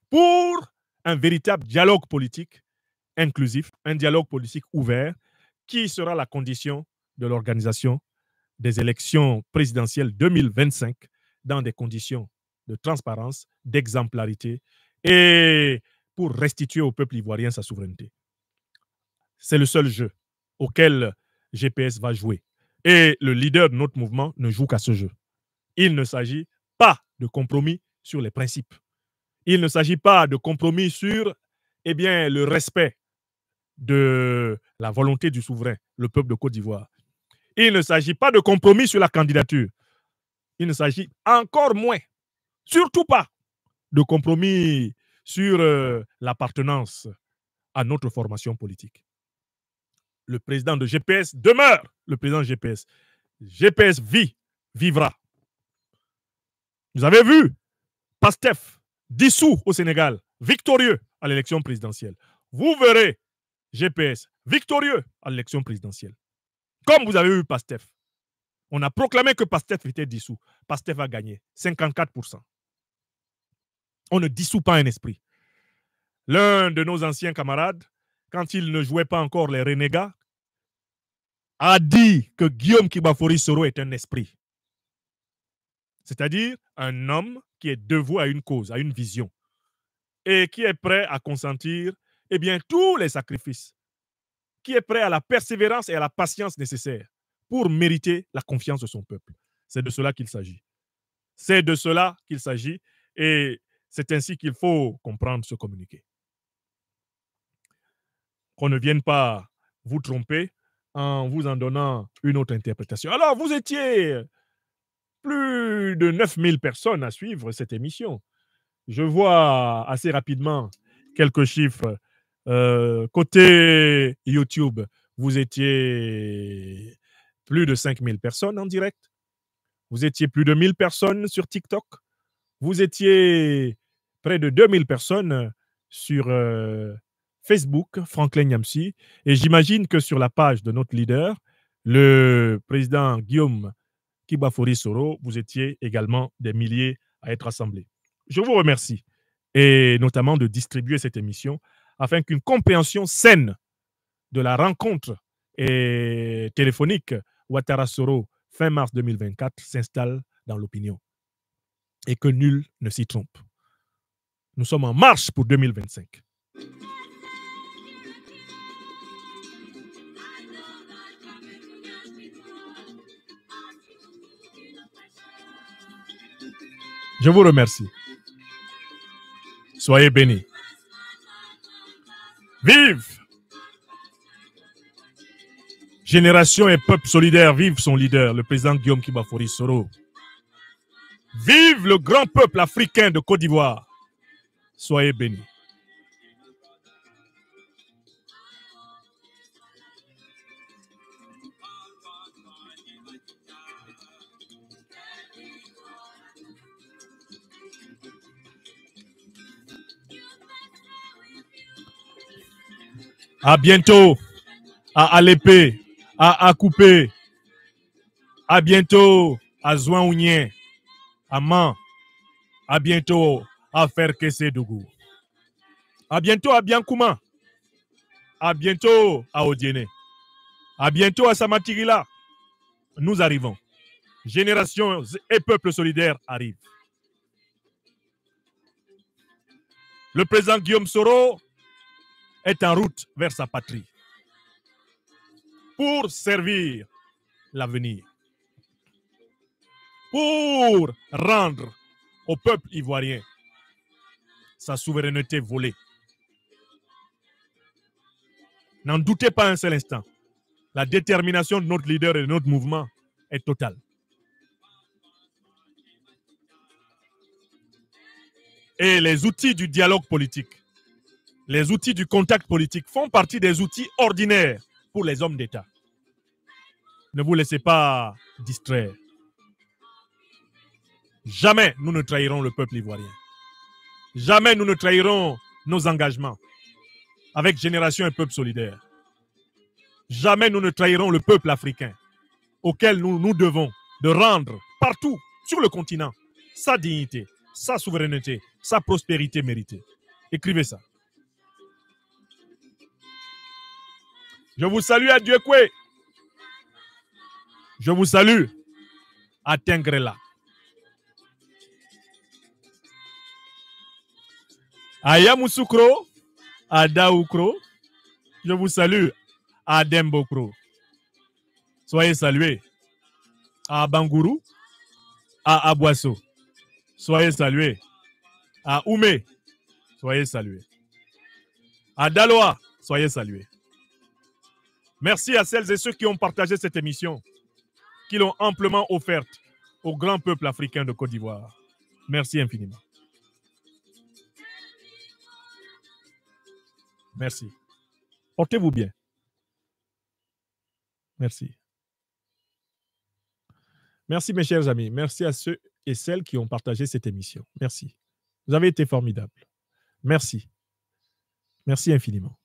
Speaker 1: pour un véritable dialogue politique inclusif, un dialogue politique ouvert qui sera la condition de l'organisation des élections présidentielles 2025 dans des conditions de transparence, d'exemplarité et pour restituer au peuple ivoirien sa souveraineté. C'est le seul jeu auquel GPS va jouer. Et le leader de notre mouvement ne joue qu'à ce jeu. Il ne s'agit pas de compromis sur les principes. Il ne s'agit pas de compromis sur eh bien, le respect de la volonté du souverain, le peuple de Côte d'Ivoire. Il ne s'agit pas de compromis sur la candidature. Il ne s'agit encore moins, surtout pas, de compromis sur euh, l'appartenance à notre formation politique. Le président de GPS demeure le président de GPS. GPS vit, vivra. Vous avez vu Pastef dissous au Sénégal, victorieux à l'élection présidentielle. Vous verrez GPS victorieux à l'élection présidentielle. Comme vous avez vu Pastef. On a proclamé que Pastef était dissous. Pastef a gagné 54%. On ne dissout pas un esprit. L'un de nos anciens camarades, quand il ne jouait pas encore les renégats, a dit que Guillaume Kibafori Soro est un esprit. C'est-à-dire un homme qui est dévoué à une cause, à une vision, et qui est prêt à consentir et eh bien, tous les sacrifices, qui est prêt à la persévérance et à la patience nécessaires pour mériter la confiance de son peuple. C'est de cela qu'il s'agit. C'est de cela qu'il s'agit. Et c'est ainsi qu'il faut comprendre ce communiqué. Qu'on ne vienne pas vous tromper en vous en donnant une autre interprétation. Alors, vous étiez plus de 9000 personnes à suivre cette émission. Je vois assez rapidement quelques chiffres. Euh, côté YouTube, vous étiez plus de 5000 personnes en direct. Vous étiez plus de 1000 personnes sur TikTok. Vous étiez près de 2000 personnes euh, sur euh, Facebook, Franklin Yamsi, Et j'imagine que sur la page de notre leader, le président Guillaume Kibafori Soro, vous étiez également des milliers à être assemblés. Je vous remercie, et notamment de distribuer cette émission afin qu'une compréhension saine de la rencontre téléphonique Ouattara Soro fin mars 2024 s'installe dans l'opinion et que nul ne s'y trompe. Nous sommes en marche pour 2025. Je vous remercie. Soyez bénis. Vive! Génération et peuple solidaire, vive son leader, le président Guillaume Kibafori Soro. Vive le grand peuple africain de Côte d'Ivoire. Soyez bénis. À bientôt, à Alépé, à couper. À bientôt, à Zouanounien. Amen. à bientôt à faire Dougou. À bientôt à Biancouma, À bientôt à Odiene. À bientôt à Samatirila. Nous arrivons. Générations et peuples solidaires arrivent. Le président Guillaume Soro est en route vers sa patrie pour servir l'avenir pour rendre au peuple ivoirien sa souveraineté volée. N'en doutez pas un seul instant. La détermination de notre leader et de notre mouvement est totale. Et les outils du dialogue politique, les outils du contact politique font partie des outils ordinaires pour les hommes d'État. Ne vous laissez pas distraire. Jamais nous ne trahirons le peuple ivoirien. Jamais nous ne trahirons nos engagements avec Génération et Peuple Solidaire. Jamais nous ne trahirons le peuple africain auquel nous devons de rendre partout sur le continent sa dignité, sa souveraineté, sa prospérité méritée. Écrivez ça. Je vous salue à Dieu Kwe. Je vous salue à Tengrela. A Yamoussoukro, à Daoukro. Je vous salue à Dembokro. Soyez salués à Bangourou, à Abouasso, Soyez salués à Oumé. Soyez salués à Daloa. Soyez salués. Merci à celles et ceux qui ont partagé cette émission, qui l'ont amplement offerte au grand peuple africain de Côte d'Ivoire. Merci infiniment. Merci. Portez-vous bien. Merci. Merci, mes chers amis. Merci à ceux et celles qui ont partagé cette émission. Merci. Vous avez été formidables. Merci. Merci infiniment.